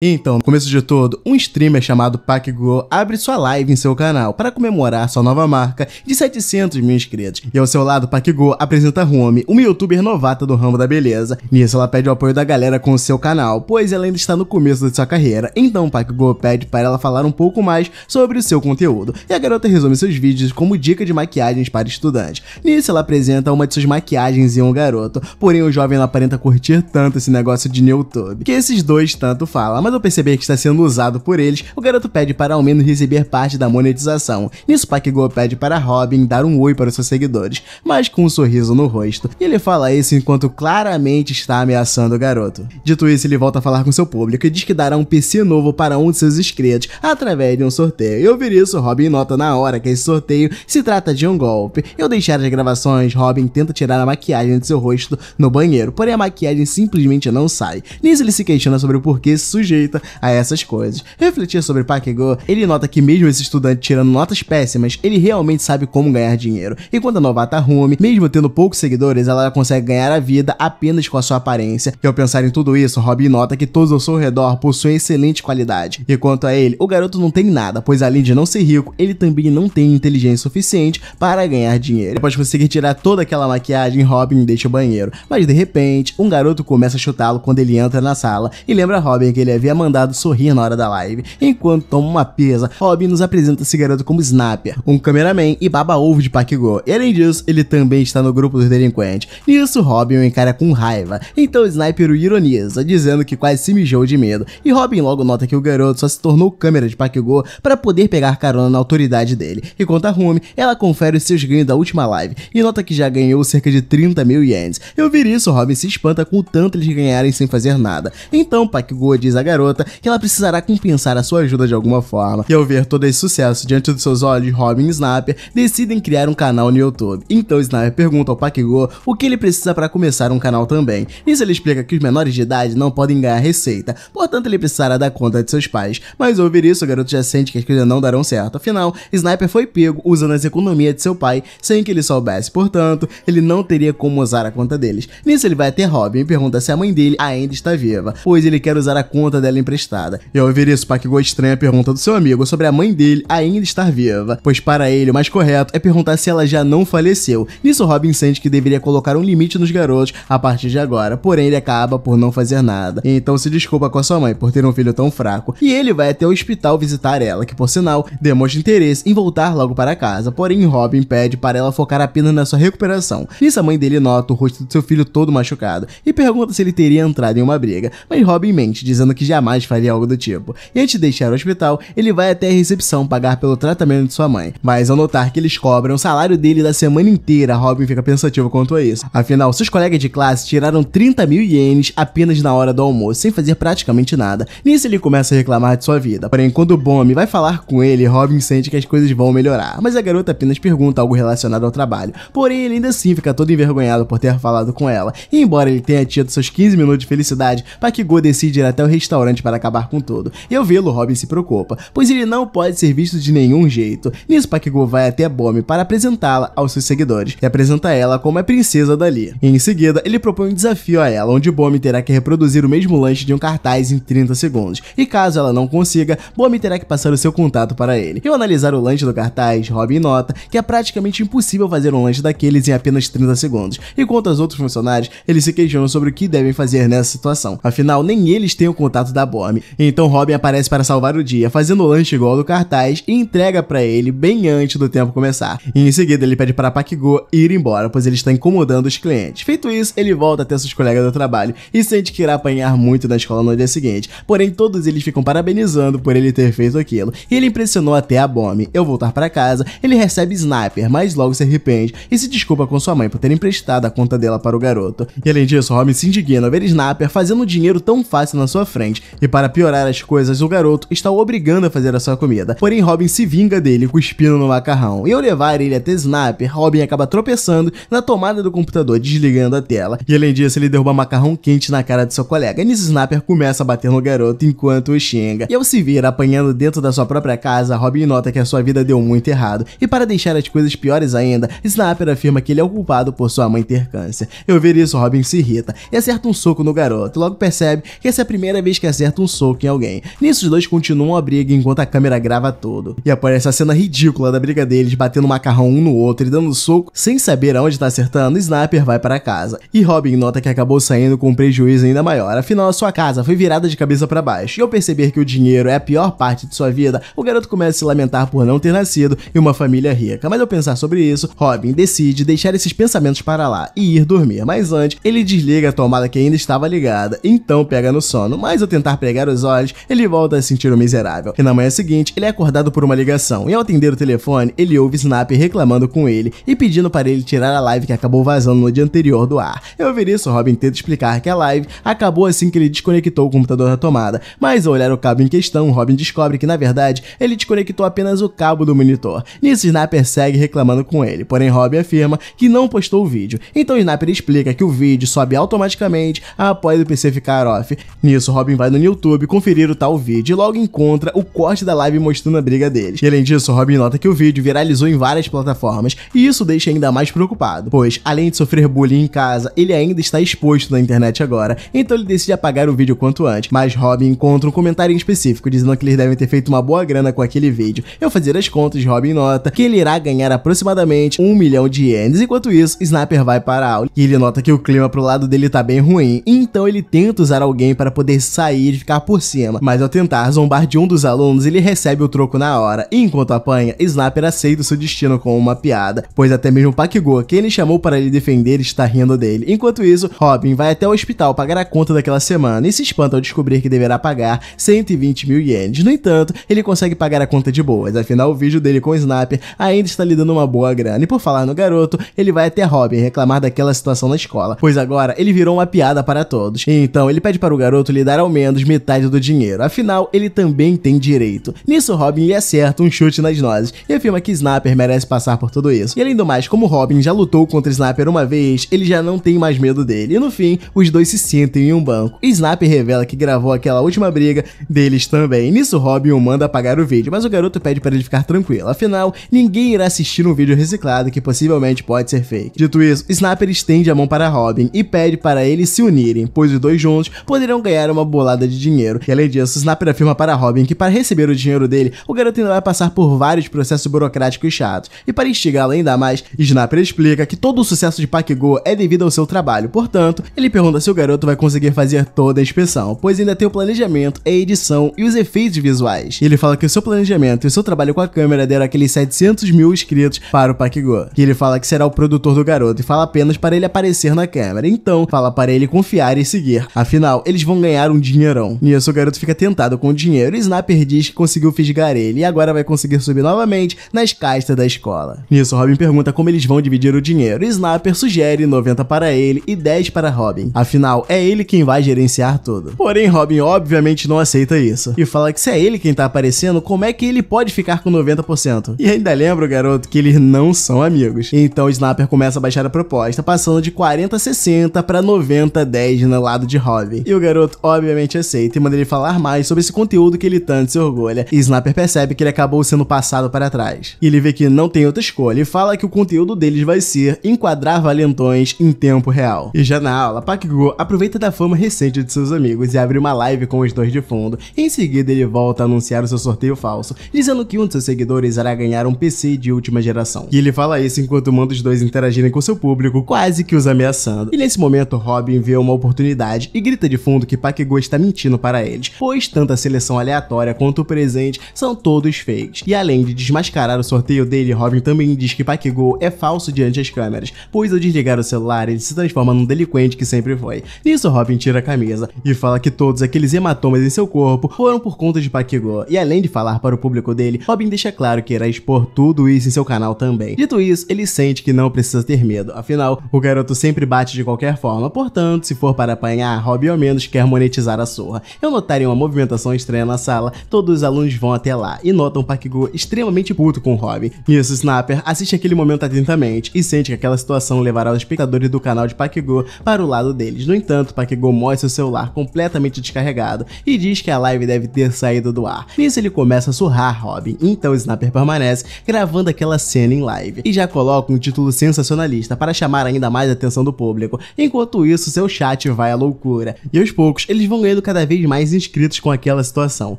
Então, no começo de tudo, um streamer chamado PacGo abre sua live em seu canal para comemorar sua nova marca de 700 mil inscritos. E ao seu lado, PacGo apresenta Rumi, uma youtuber novata do ramo da beleza. Nisso, ela pede o apoio da galera com o seu canal, pois ela ainda está no começo de sua carreira. Então, PacGo pede para ela falar um pouco mais sobre o seu conteúdo. E a garota resume seus vídeos como dica de maquiagens para estudantes. Nisso, ela apresenta uma de suas maquiagens em um garoto. Porém, o jovem não aparenta curtir tanto esse negócio de YouTube, que esses dois tanto falam mas ao perceber que está sendo usado por eles, o garoto pede para ao menos receber parte da monetização. Nisso, Pakgo pede para Robin dar um oi para seus seguidores, mas com um sorriso no rosto. E ele fala isso enquanto claramente está ameaçando o garoto. Dito isso, ele volta a falar com seu público e diz que dará um PC novo para um de seus inscritos através de um sorteio. E ouvir isso, Robin nota na hora que esse sorteio se trata de um golpe. Eu deixar as gravações, Robin tenta tirar a maquiagem de seu rosto no banheiro, porém a maquiagem simplesmente não sai. Nisso ele se questiona sobre o porquê sujeito sujeita a essas coisas. Refletir sobre Go. ele nota que mesmo esse estudante tirando notas péssimas, ele realmente sabe como ganhar dinheiro. Enquanto a novata Rumi, mesmo tendo poucos seguidores, ela consegue ganhar a vida apenas com a sua aparência. E ao pensar em tudo isso, Robin nota que todos ao seu redor possuem excelente qualidade. E quanto a ele, o garoto não tem nada, pois além de não ser rico, ele também não tem inteligência suficiente para ganhar dinheiro. Depois de conseguir tirar toda aquela maquiagem, Robin deixa o banheiro. Mas de repente, um garoto começa a chutá-lo quando ele entra na sala e lembra Robin que ele havia é mandado sorrir na hora da live. Enquanto toma uma pesa, Robin nos apresenta esse garoto como Snapper, um cameraman e baba-ovo de Pakigo. E além disso, ele também está no grupo dos delinquentes. Nisso, Robin o encara com raiva. Então o Sniper o ironiza, dizendo que quase se mijou de medo. E Robin logo nota que o garoto só se tornou câmera de Pac-Go para poder pegar carona na autoridade dele. E quanto a Rumi, ela confere os seus ganhos da última live e nota que já ganhou cerca de 30 mil ienes. Ao ver isso, Robin se espanta com o tanto eles ganharem sem fazer nada. Então Pac-Go diz a garota garota que ela precisará compensar a sua ajuda de alguma forma. E ao ver todo esse sucesso diante dos seus olhos, Robin e Snapper decidem criar um canal no YouTube. Então Snapper pergunta ao Pakigo o que ele precisa para começar um canal também. Nisso ele explica que os menores de idade não podem ganhar receita, portanto ele precisará dar conta de seus pais. Mas ao ouvir isso, o garoto já sente que as coisas não darão certo. Afinal, Sniper foi pego usando as economias de seu pai sem que ele soubesse, portanto, ele não teria como usar a conta deles. Nisso ele vai até Robin e pergunta se a mãe dele ainda está viva, pois ele quer usar a conta dela dela emprestada. E ao ouvir isso, Pac estranha a pergunta do seu amigo sobre a mãe dele ainda estar viva, pois para ele o mais correto é perguntar se ela já não faleceu. Nisso, Robin sente que deveria colocar um limite nos garotos a partir de agora, porém ele acaba por não fazer nada. Então se desculpa com a sua mãe por ter um filho tão fraco, e ele vai até o hospital visitar ela, que por sinal demonstra interesse em voltar logo para casa, porém Robin pede para ela focar apenas na sua recuperação. Nisso, a mãe dele nota o rosto do seu filho todo machucado e pergunta se ele teria entrado em uma briga, mas Robin mente, dizendo que jamais faria algo do tipo. E antes de deixar o hospital, ele vai até a recepção pagar pelo tratamento de sua mãe. Mas ao notar que eles cobram o salário dele da semana inteira, Robin fica pensativo quanto a isso. Afinal, seus colegas de classe tiraram 30 mil ienes apenas na hora do almoço, sem fazer praticamente nada. Nisso ele começa a reclamar de sua vida. Porém, quando Bomb vai falar com ele, Robin sente que as coisas vão melhorar. Mas a garota apenas pergunta algo relacionado ao trabalho. Porém, ele ainda assim fica todo envergonhado por ter falado com ela. E embora ele tenha tido seus 15 minutos de felicidade, Pakigo decide ir até o restaurante restaurante para acabar com tudo. E ao vê-lo, Robin se preocupa, pois ele não pode ser visto de nenhum jeito. Nisso, Pakego vai até Bome para apresentá-la aos seus seguidores e apresenta ela como a princesa dali. E em seguida, ele propõe um desafio a ela, onde Bome terá que reproduzir o mesmo lanche de um cartaz em 30 segundos. E caso ela não consiga, Bome terá que passar o seu contato para ele. E ao analisar o lanche do cartaz, Robin nota que é praticamente impossível fazer um lanche daqueles em apenas 30 segundos. Enquanto os outros funcionários, eles se questionam sobre o que devem fazer nessa situação. Afinal, nem eles têm o contato da Bomb. Então Robin aparece para salvar o dia, fazendo o lanche igual do cartaz e entrega para ele bem antes do tempo começar. E em seguida ele pede para Pakigo ir embora, pois ele está incomodando os clientes. Feito isso, ele volta até seus colegas do trabalho e sente que irá apanhar muito na escola no dia seguinte. Porém, todos eles ficam parabenizando por ele ter feito aquilo. E ele impressionou até a Bombe. Eu voltar para casa, ele recebe Sniper, mas logo se arrepende e se desculpa com sua mãe por ter emprestado a conta dela para o garoto. E além disso, Robin se indigna ver Sniper fazendo dinheiro tão fácil na sua frente Robins, e para piorar as coisas, o garoto está o obrigando a fazer a sua comida. Porém, Robin se vinga dele cuspindo no macarrão. E ao levar ele até Snapper, Robin acaba tropeçando na tomada do computador, desligando a tela. E além disso, ele derruba macarrão quente na cara de seu colega. E Snapper começa a bater no garoto enquanto o xinga. E ao se vir apanhando dentro da sua própria casa, Robin nota que a sua vida deu muito errado. E para deixar as coisas piores ainda, Snapper afirma que ele é o culpado por sua mãe ter câncer. ao ver isso, Robin se irrita e acerta um soco no garoto. Logo percebe que essa é a primeira vez que acerta um soco em alguém. Nisso, os dois continuam a briga enquanto a câmera grava tudo. E aparece a cena ridícula da briga deles batendo macarrão um no outro e dando soco sem saber aonde está acertando. Sniper vai para casa. E Robin nota que acabou saindo com um prejuízo ainda maior. Afinal, a sua casa foi virada de cabeça para baixo. E ao perceber que o dinheiro é a pior parte de sua vida, o garoto começa a se lamentar por não ter nascido em uma família rica. Mas ao pensar sobre isso, Robin decide deixar esses pensamentos para lá e ir dormir. Mas antes, ele desliga a tomada que ainda estava ligada. Então pega no sono. Mas o tentar pregar os olhos, ele volta a sentir o miserável. E na manhã seguinte, ele é acordado por uma ligação, e ao atender o telefone, ele ouve Snap reclamando com ele e pedindo para ele tirar a live que acabou vazando no dia anterior do ar. Ao ouvir isso, Robin tenta explicar que a live acabou assim que ele desconectou o computador da tomada, mas ao olhar o cabo em questão, Robin descobre que na verdade ele desconectou apenas o cabo do monitor. Nisso, Snapper segue reclamando com ele, porém Robin afirma que não postou o vídeo. Então Snapper explica que o vídeo sobe automaticamente após o PC ficar off. Nisso, Robin vai vai no YouTube conferir o tal vídeo e logo encontra o corte da live mostrando a briga deles. E além disso, Robin nota que o vídeo viralizou em várias plataformas e isso deixa ainda mais preocupado, pois além de sofrer bullying em casa, ele ainda está exposto na internet agora, então ele decide apagar o vídeo quanto antes. Mas Robin encontra um comentário em específico dizendo que eles devem ter feito uma boa grana com aquele vídeo. Eu fazer as contas, Robin nota que ele irá ganhar aproximadamente um milhão de ienes, enquanto isso, Snapper vai para a aula e ele nota que o clima pro lado dele tá bem ruim, então ele tenta usar alguém para poder sair sair e ficar por cima, mas ao tentar zombar de um dos alunos, ele recebe o troco na hora. E enquanto apanha, Snapper aceita o seu destino com uma piada, pois até mesmo Pakigo, que ele chamou para lhe defender, está rindo dele. Enquanto isso, Robin vai até o hospital pagar a conta daquela semana e se espanta ao descobrir que deverá pagar 120 mil ienes. No entanto, ele consegue pagar a conta de boas, afinal o vídeo dele com o Snapper ainda está lhe dando uma boa grana. E por falar no garoto, ele vai até Robin reclamar daquela situação na escola, pois agora ele virou uma piada para todos. E então ele pede para o garoto lhe dar ao menos menos metade do dinheiro, afinal, ele também tem direito. Nisso, Robin lhe acerta um chute nas nozes e afirma que Snapper merece passar por tudo isso. E além do mais, como Robin já lutou contra Snapper uma vez, ele já não tem mais medo dele. E no fim, os dois se sentem em um banco. E Snapper revela que gravou aquela última briga deles também. nisso, Robin o manda apagar o vídeo, mas o garoto pede para ele ficar tranquilo, afinal, ninguém irá assistir um vídeo reciclado que possivelmente pode ser fake. Dito isso, Snapper estende a mão para Robin e pede para eles se unirem, pois os dois juntos poderão ganhar uma bolada de dinheiro. E além disso, Snapper afirma para Robin que para receber o dinheiro dele, o garoto ainda vai passar por vários processos burocráticos chatos. E para instigá-lo ainda mais, Snapper explica que todo o sucesso de Go é devido ao seu trabalho. Portanto, ele pergunta se o garoto vai conseguir fazer toda a inspeção, pois ainda tem o planejamento, a edição e os efeitos visuais. Ele fala que o seu planejamento e o seu trabalho com a câmera deram aqueles 700 mil inscritos para o Go. E ele fala que será o produtor do garoto e fala apenas para ele aparecer na câmera. Então, fala para ele confiar e seguir. Afinal, eles vão ganhar um dinheiro dinheirão. Nisso, o garoto fica tentado com o dinheiro e Snapper diz que conseguiu fisgar ele e agora vai conseguir subir novamente nas castas da escola. Nisso, Robin pergunta como eles vão dividir o dinheiro e Snapper sugere 90 para ele e 10 para Robin. Afinal, é ele quem vai gerenciar tudo. Porém, Robin obviamente não aceita isso e fala que se é ele quem tá aparecendo, como é que ele pode ficar com 90%? E ainda lembra o garoto que eles não são amigos. Então, Snapper começa a baixar a proposta, passando de 40 a 60 para 90 10 no lado de Robin. E o garoto obviamente finalmente aceita e manda ele falar mais sobre esse conteúdo que ele tanto se orgulha, e Snapper percebe que ele acabou sendo passado para trás. E ele vê que não tem outra escolha e fala que o conteúdo deles vai ser enquadrar valentões em tempo real. E já na aula, Pakgo aproveita da fama recente de seus amigos e abre uma live com os dois de fundo. Em seguida, ele volta a anunciar o seu sorteio falso, dizendo que um de seus seguidores irá ganhar um PC de última geração. E ele fala isso enquanto manda os dois interagirem com seu público, quase que os ameaçando. E nesse momento, Robin vê uma oportunidade e grita de fundo que Pakgo está Tá mentindo para eles, pois tanto a seleção aleatória quanto o presente são todos fakes. E além de desmascarar o sorteio dele, Robin também diz que Pac-Go é falso diante das câmeras, pois ao desligar o celular ele se transforma num delinquente que sempre foi. Nisso Robin tira a camisa e fala que todos aqueles hematomas em seu corpo foram por conta de Pac-Go. e além de falar para o público dele, Robin deixa claro que irá expor tudo isso em seu canal também. Dito isso, ele sente que não precisa ter medo, afinal, o garoto sempre bate de qualquer forma, portanto, se for para apanhar, Robin ao menos quer monetizar a Zorra. Eu notaria uma movimentação estranha na sala, todos os alunos vão até lá e notam Pakigou extremamente puto com Robin. Nisso, Snapper assiste aquele momento atentamente e sente que aquela situação levará os espectadores do canal de Pakigou para o lado deles. No entanto, Pakigou mostra seu celular completamente descarregado e diz que a live deve ter saído do ar. Nisso, ele começa a surrar Robin, então Snapper permanece gravando aquela cena em live e já coloca um título sensacionalista para chamar ainda mais a atenção do público. Enquanto isso, seu chat vai à loucura e aos poucos eles vão ganhando cada vez mais inscritos com aquela situação.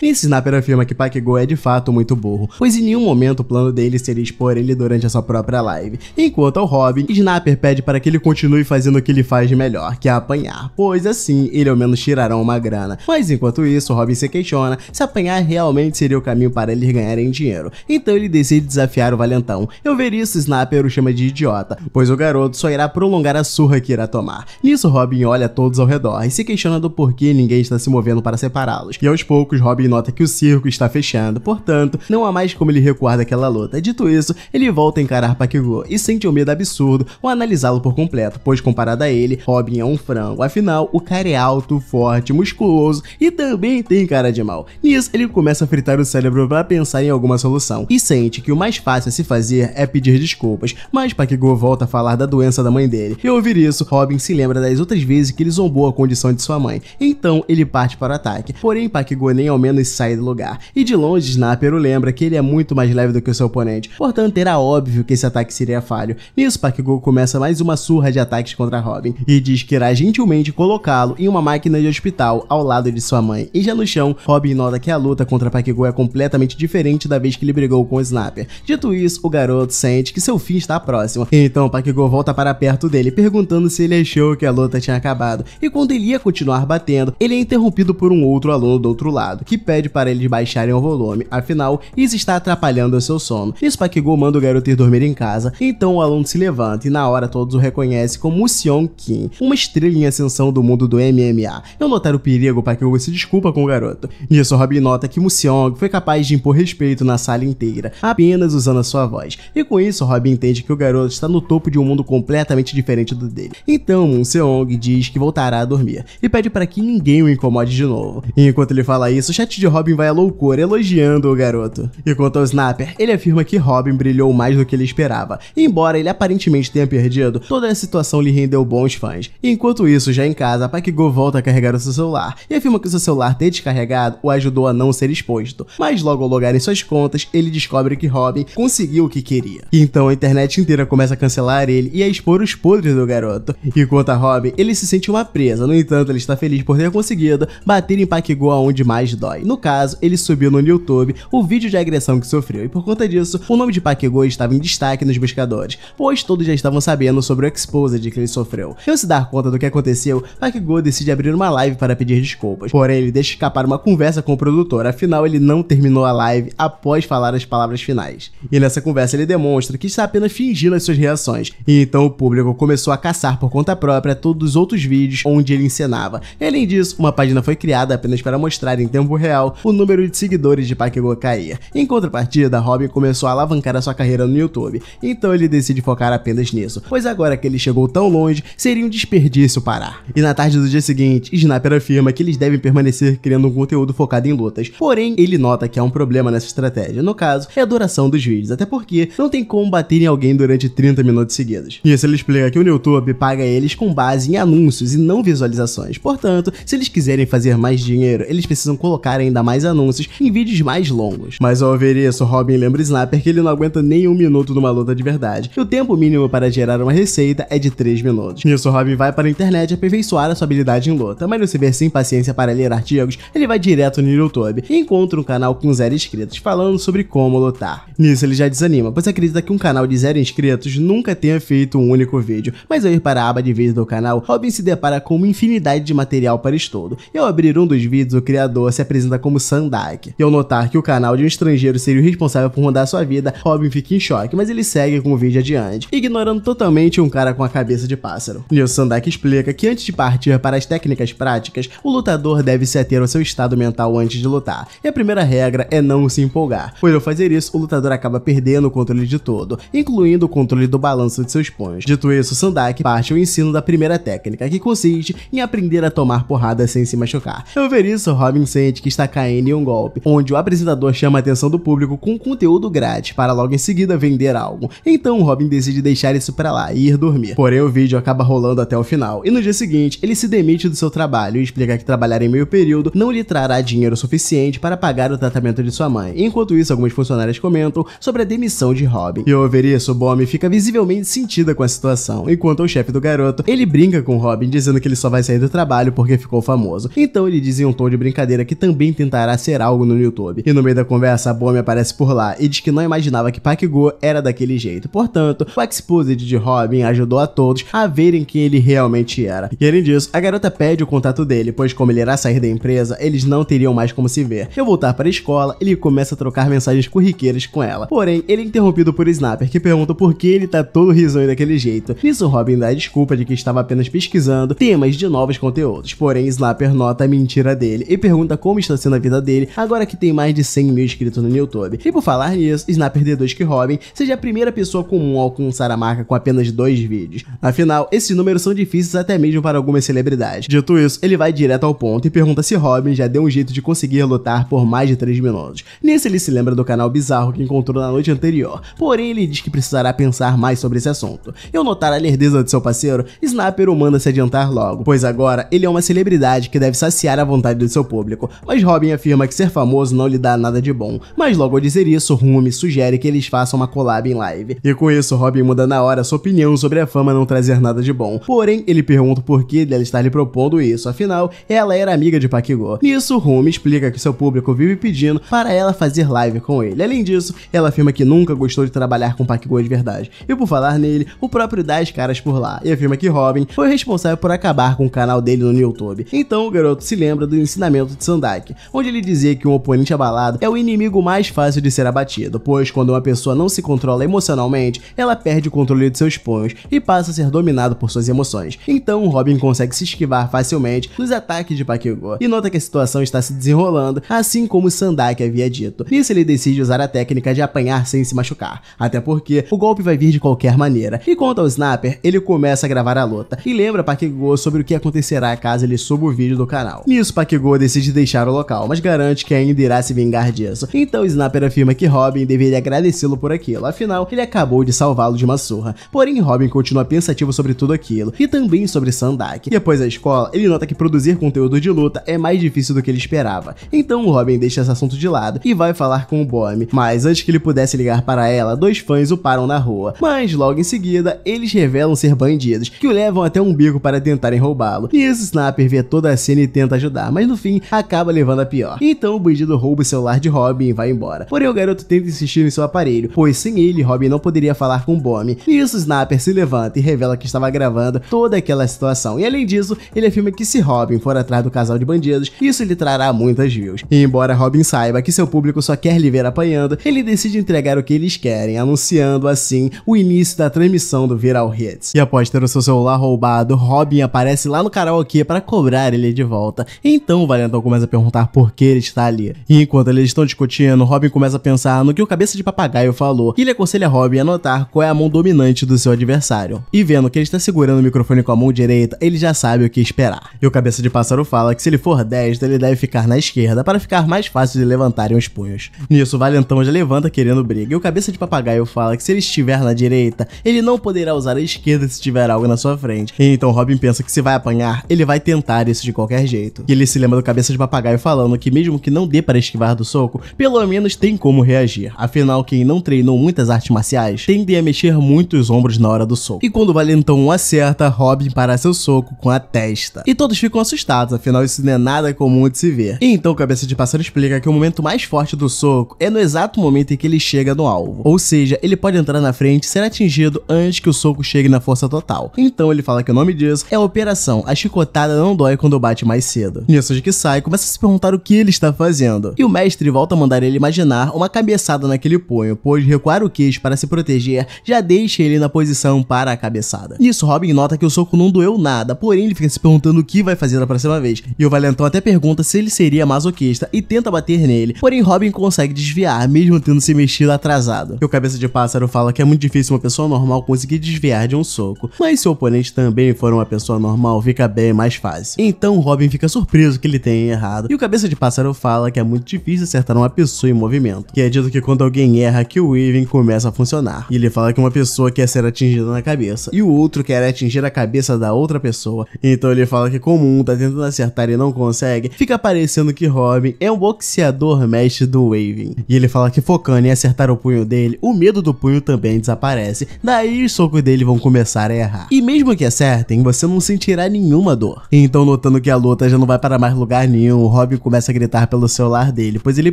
Nesse Snapper afirma que Pakegol é de fato muito burro, pois em nenhum momento o plano dele seria expor ele durante a sua própria live. Enquanto ao Robin, Snapper pede para que ele continue fazendo o que ele faz de melhor, que é apanhar, pois assim ele ao menos tirará uma grana. Mas enquanto isso, Robin se questiona se apanhar realmente seria o caminho para eles ganharem dinheiro. Então ele decide desafiar o Valentão. Eu ver isso, Snapper o chama de idiota, pois o garoto só irá prolongar a surra que irá tomar. Nisso, Robin olha todos ao redor e se questiona do porquê ninguém está se movendo para separá-los. E aos poucos, Robin nota que o circo está fechando, portanto, não há mais como ele recuar daquela luta. Dito isso, ele volta a encarar Pakigo e sente um medo absurdo ao analisá-lo por completo, pois comparado a ele, Robin é um frango. Afinal, o cara é alto, forte, musculoso e também tem cara de mal. Nisso, ele começa a fritar o cérebro para pensar em alguma solução e sente que o mais fácil a se fazer é pedir desculpas, mas Pakigo volta a falar da doença da mãe dele. E ouvir isso, Robin se lembra das outras vezes que ele zombou a condição de sua mãe. Então, ele parte para o ataque. Porém, nem ao menos sai do lugar. E de longe, Snapper o lembra que ele é muito mais leve do que o seu oponente, portanto era óbvio que esse ataque seria falho. Nisso, Pakigou começa mais uma surra de ataques contra Robin, e diz que irá gentilmente colocá-lo em uma máquina de hospital ao lado de sua mãe. E já no chão, Robin nota que a luta contra Pakigou é completamente diferente da vez que ele brigou com o Snapper. Dito isso, o garoto sente que seu fim está próximo, então Pakigou volta para perto dele, perguntando se ele achou que a luta tinha acabado, e quando ele ia continuar batendo, ele ele é interrompido por um outro aluno do outro lado, que pede para eles baixarem o volume, afinal, isso está atrapalhando o seu sono. Isso para que manda o garoto ir dormir em casa, então o aluno se levanta e na hora todos o reconhecem como Sion Kim, uma estrela em ascensão do mundo do MMA. Eu notar o perigo para que se desculpa com o garoto. Nisso, Robin nota que Seong foi capaz de impor respeito na sala inteira, apenas usando a sua voz. E com isso, Robin entende que o garoto está no topo de um mundo completamente diferente do dele. Então, Seong diz que voltará a dormir e pede para que ninguém o incomode de novo. E enquanto ele fala isso, o chat de Robin vai à loucura, elogiando o garoto. E quanto ao Snapper, ele afirma que Robin brilhou mais do que ele esperava, e embora ele aparentemente tenha perdido, toda a situação lhe rendeu bons fãs. E enquanto isso, já em casa, Pakigo volta a carregar o seu celular, e afirma que o seu celular ter descarregado o ajudou a não ser exposto, mas logo ao logar em suas contas, ele descobre que Robin conseguiu o que queria. Então a internet inteira começa a cancelar ele e a expor os podres do garoto. E quanto a Robin, ele se sente uma presa, no entanto ele está feliz por ter conseguido seguida bater em Pakigua aonde mais dói. No caso, ele subiu no YouTube o vídeo de agressão que sofreu e por conta disso, o nome de Pakigua estava em destaque nos buscadores, pois todos já estavam sabendo sobre o exposed que ele sofreu. Ao se dar conta do que aconteceu, Pakigua decide abrir uma live para pedir desculpas, porém ele deixa escapar uma conversa com o produtor, afinal ele não terminou a live após falar as palavras finais. E nessa conversa ele demonstra que está apenas fingindo as suas reações, e então o público começou a caçar por conta própria todos os outros vídeos onde ele encenava. E, além disso, uma página foi criada apenas para mostrar em tempo real o número de seguidores de Pakegokai. Em contrapartida, Robin começou a alavancar a sua carreira no YouTube, então ele decide focar apenas nisso, pois agora que ele chegou tão longe, seria um desperdício parar. E na tarde do dia seguinte, Snapper afirma que eles devem permanecer criando um conteúdo focado em lutas, porém ele nota que há um problema nessa estratégia, no caso, é a duração dos vídeos, até porque não tem como bater em alguém durante 30 minutos seguidos. Isso ele explica que o YouTube paga eles com base em anúncios e não visualizações, portanto, se eles quiserem fazer mais dinheiro, eles precisam colocar ainda mais anúncios em vídeos mais longos. Mas ao ver isso, Robin lembra o Snapper que ele não aguenta nem um minuto numa luta de verdade, e o tempo mínimo para gerar uma receita é de 3 minutos. Nisso, Robin vai para a internet aperfeiçoar a sua habilidade em luta, mas no se ver sem paciência para ler artigos, ele vai direto no YouTube e encontra um canal com zero inscritos falando sobre como lutar. Nisso ele já desanima, pois acredita que um canal de zero inscritos nunca tenha feito um único vídeo, mas ao ir para a aba de vídeo do canal, Robin se depara com uma infinidade de material para estudo todo. E ao abrir um dos vídeos, o criador se apresenta como Sandak. E ao notar que o canal de um estrangeiro seria o responsável por mudar sua vida, Robin fica em choque, mas ele segue com o vídeo adiante, ignorando totalmente um cara com a cabeça de pássaro. E o Sandak explica que antes de partir para as técnicas práticas, o lutador deve se ater ao seu estado mental antes de lutar. E a primeira regra é não se empolgar, Por eu fazer isso, o lutador acaba perdendo o controle de todo, incluindo o controle do balanço de seus punhos. Dito isso, Sandak parte ao ensino da primeira técnica, que consiste em aprender a tomar porrada sem se machucar. Ao ver isso, Robin sente que está caindo em um golpe, onde o apresentador chama a atenção do público com conteúdo grátis para logo em seguida vender algo. Então Robin decide deixar isso para lá e ir dormir. Porém, o vídeo acaba rolando até o final, e no dia seguinte ele se demite do seu trabalho e explica que trabalhar em meio período não lhe trará dinheiro suficiente para pagar o tratamento de sua mãe. Enquanto isso, algumas funcionárias comentam sobre a demissão de Robin. E ao ver isso, Bomb fica visivelmente sentida com a situação, enquanto o chefe do garoto ele brinca com Robin dizendo que ele só vai sair do trabalho porque ficou famoso famoso. Então ele diz em um tom de brincadeira que também tentará ser algo no YouTube. E no meio da conversa, a Bomi aparece por lá e diz que não imaginava que Go era daquele jeito. Portanto, o Exposed de Robin ajudou a todos a verem quem ele realmente era. E além disso, a garota pede o contato dele, pois como ele irá sair da empresa, eles não teriam mais como se ver. Ao voltar para a escola, ele começa a trocar mensagens corriqueiras com ela. Porém, ele é interrompido por Snapper, que pergunta por que ele tá todo risonho daquele jeito. Nisso, Robin dá a desculpa de que estava apenas pesquisando temas de novos conteúdos. Porém, Snapper Slapper nota a mentira dele e pergunta como está sendo a vida dele agora que tem mais de 100 mil inscritos no YouTube. E por falar nisso, Snapper D2 que Robin seja a primeira pessoa comum a alcançar a marca com apenas dois vídeos. Afinal, esses números são difíceis até mesmo para algumas celebridades. Dito isso, ele vai direto ao ponto e pergunta se Robin já deu um jeito de conseguir lutar por mais de 3 minutos. Nesse ele se lembra do canal bizarro que encontrou na noite anterior, porém ele diz que precisará pensar mais sobre esse assunto. E ao notar a lerdeza de seu parceiro, Snapper o manda se adiantar logo, pois agora ele é uma celebridade que deve saciar a vontade do seu público, mas Robin afirma que ser famoso não lhe dá nada de bom. Mas logo ao dizer isso, Rumi sugere que eles façam uma collab em live. E com isso, Robin muda na hora sua opinião sobre a fama não trazer nada de bom. Porém, ele pergunta por que dela estar lhe propondo isso, afinal, ela era amiga de Pakigo. Nisso, Rumi explica que seu público vive pedindo para ela fazer live com ele. Além disso, ela afirma que nunca gostou de trabalhar com Pakigo de verdade. E por falar nele, o próprio dá as caras por lá e afirma que Robin foi responsável por acabar com o canal dele no YouTube. Em então o garoto se lembra do ensinamento de Sandak, onde ele dizia que um oponente abalado é o inimigo mais fácil de ser abatido, pois quando uma pessoa não se controla emocionalmente, ela perde o controle de seus punhos e passa a ser dominado por suas emoções. Então Robin consegue se esquivar facilmente dos ataques de Bakugou e nota que a situação está se desenrolando, assim como Sandak havia dito. Nisso ele decide usar a técnica de apanhar sem se machucar, até porque o golpe vai vir de qualquer maneira. E quanto ao Snapper, ele começa a gravar a luta e lembra Bakugou sobre o que acontecerá caso ele suba o vídeo do canal. Nisso, Pakigou decide deixar o local, mas garante que ainda irá se vingar disso. Então Snapper afirma que Robin deveria agradecê-lo por aquilo, afinal, ele acabou de salvá-lo de uma surra. Porém, Robin continua pensativo sobre tudo aquilo, e também sobre Sandak. Depois da escola, ele nota que produzir conteúdo de luta é mais difícil do que ele esperava. Então Robin deixa esse assunto de lado e vai falar com o Bomb. mas antes que ele pudesse ligar para ela, dois fãs o param na rua. Mas logo em seguida, eles revelam ser bandidos, que o levam até um bico para tentarem roubá-lo. E esse Snapper vê toda toda a cena e tenta ajudar, mas no fim acaba levando a pior. Então o bandido rouba o celular de Robin e vai embora. Porém o garoto tenta insistir em seu aparelho, pois sem ele Robin não poderia falar com Bomb. Nisso Snapper se levanta e revela que estava gravando toda aquela situação. E além disso, ele afirma que se Robin for atrás do casal de bandidos, isso lhe trará muitas views. E embora Robin saiba que seu público só quer lhe ver apanhando, ele decide entregar o que eles querem, anunciando assim o início da transmissão do Viral Hits. E após ter o seu celular roubado, Robin aparece lá no karaokê para cobrar buscar ele de volta. Então o Valentão começa a perguntar por que ele está ali. E enquanto eles estão discutindo, Robin começa a pensar no que o cabeça de papagaio falou e ele aconselha Robin a notar qual é a mão dominante do seu adversário. E vendo que ele está segurando o microfone com a mão direita, ele já sabe o que esperar. E o cabeça de pássaro fala que se ele for destro, ele deve ficar na esquerda para ficar mais fácil de levantarem os punhos. Nisso, o Valentão já levanta querendo briga e o cabeça de papagaio fala que se ele estiver na direita, ele não poderá usar a esquerda se tiver algo na sua frente. E então Robin pensa que se vai apanhar, ele vai tentar isso isso de qualquer jeito. E ele se lembra do cabeça de papagaio falando que mesmo que não dê para esquivar do soco, pelo menos tem como reagir. Afinal, quem não treinou muitas artes marciais tende a mexer muito os ombros na hora do soco. E quando o Valentão acerta, Robin para seu soco com a testa. E todos ficam assustados, afinal isso não é nada comum de se ver. E então o cabeça de pássaro explica que o momento mais forte do soco é no exato momento em que ele chega no alvo. Ou seja, ele pode entrar na frente e ser atingido antes que o soco chegue na força total. Então ele fala que o nome disso é Operação A Chicotada Não Dói Quando mundo bate mais cedo. Nisso de que sai, começa a se perguntar o que ele está fazendo. E o mestre volta a mandar ele imaginar uma cabeçada naquele punho, pois recuar o queixo para se proteger já deixa ele na posição para a cabeçada. Nisso, Robin nota que o soco não doeu nada, porém ele fica se perguntando o que vai fazer na próxima vez. E o Valentão até pergunta se ele seria masoquista e tenta bater nele, porém Robin consegue desviar, mesmo tendo se mexido atrasado. E o Cabeça de Pássaro fala que é muito difícil uma pessoa normal conseguir desviar de um soco, mas se o oponente também for uma pessoa normal, fica bem mais fácil. Então Robin fica surpreso que ele tenha errado, e o Cabeça de Pássaro fala que é muito difícil acertar uma pessoa em movimento, que é dito que quando alguém erra que o Weaving começa a funcionar. E ele fala que uma pessoa quer ser atingida na cabeça, e o outro quer atingir a cabeça da outra pessoa. Então ele fala que como um tá tentando acertar e não consegue, fica parecendo que Robin é um boxeador mestre do Weaving. E ele fala que focando em acertar o punho dele, o medo do punho também desaparece, daí os socos dele vão começar a errar. E mesmo que acertem, você não sentirá nenhuma dor. Então no notando que a luta já não vai para mais lugar nenhum, Robin começa a gritar pelo celular dele, pois ele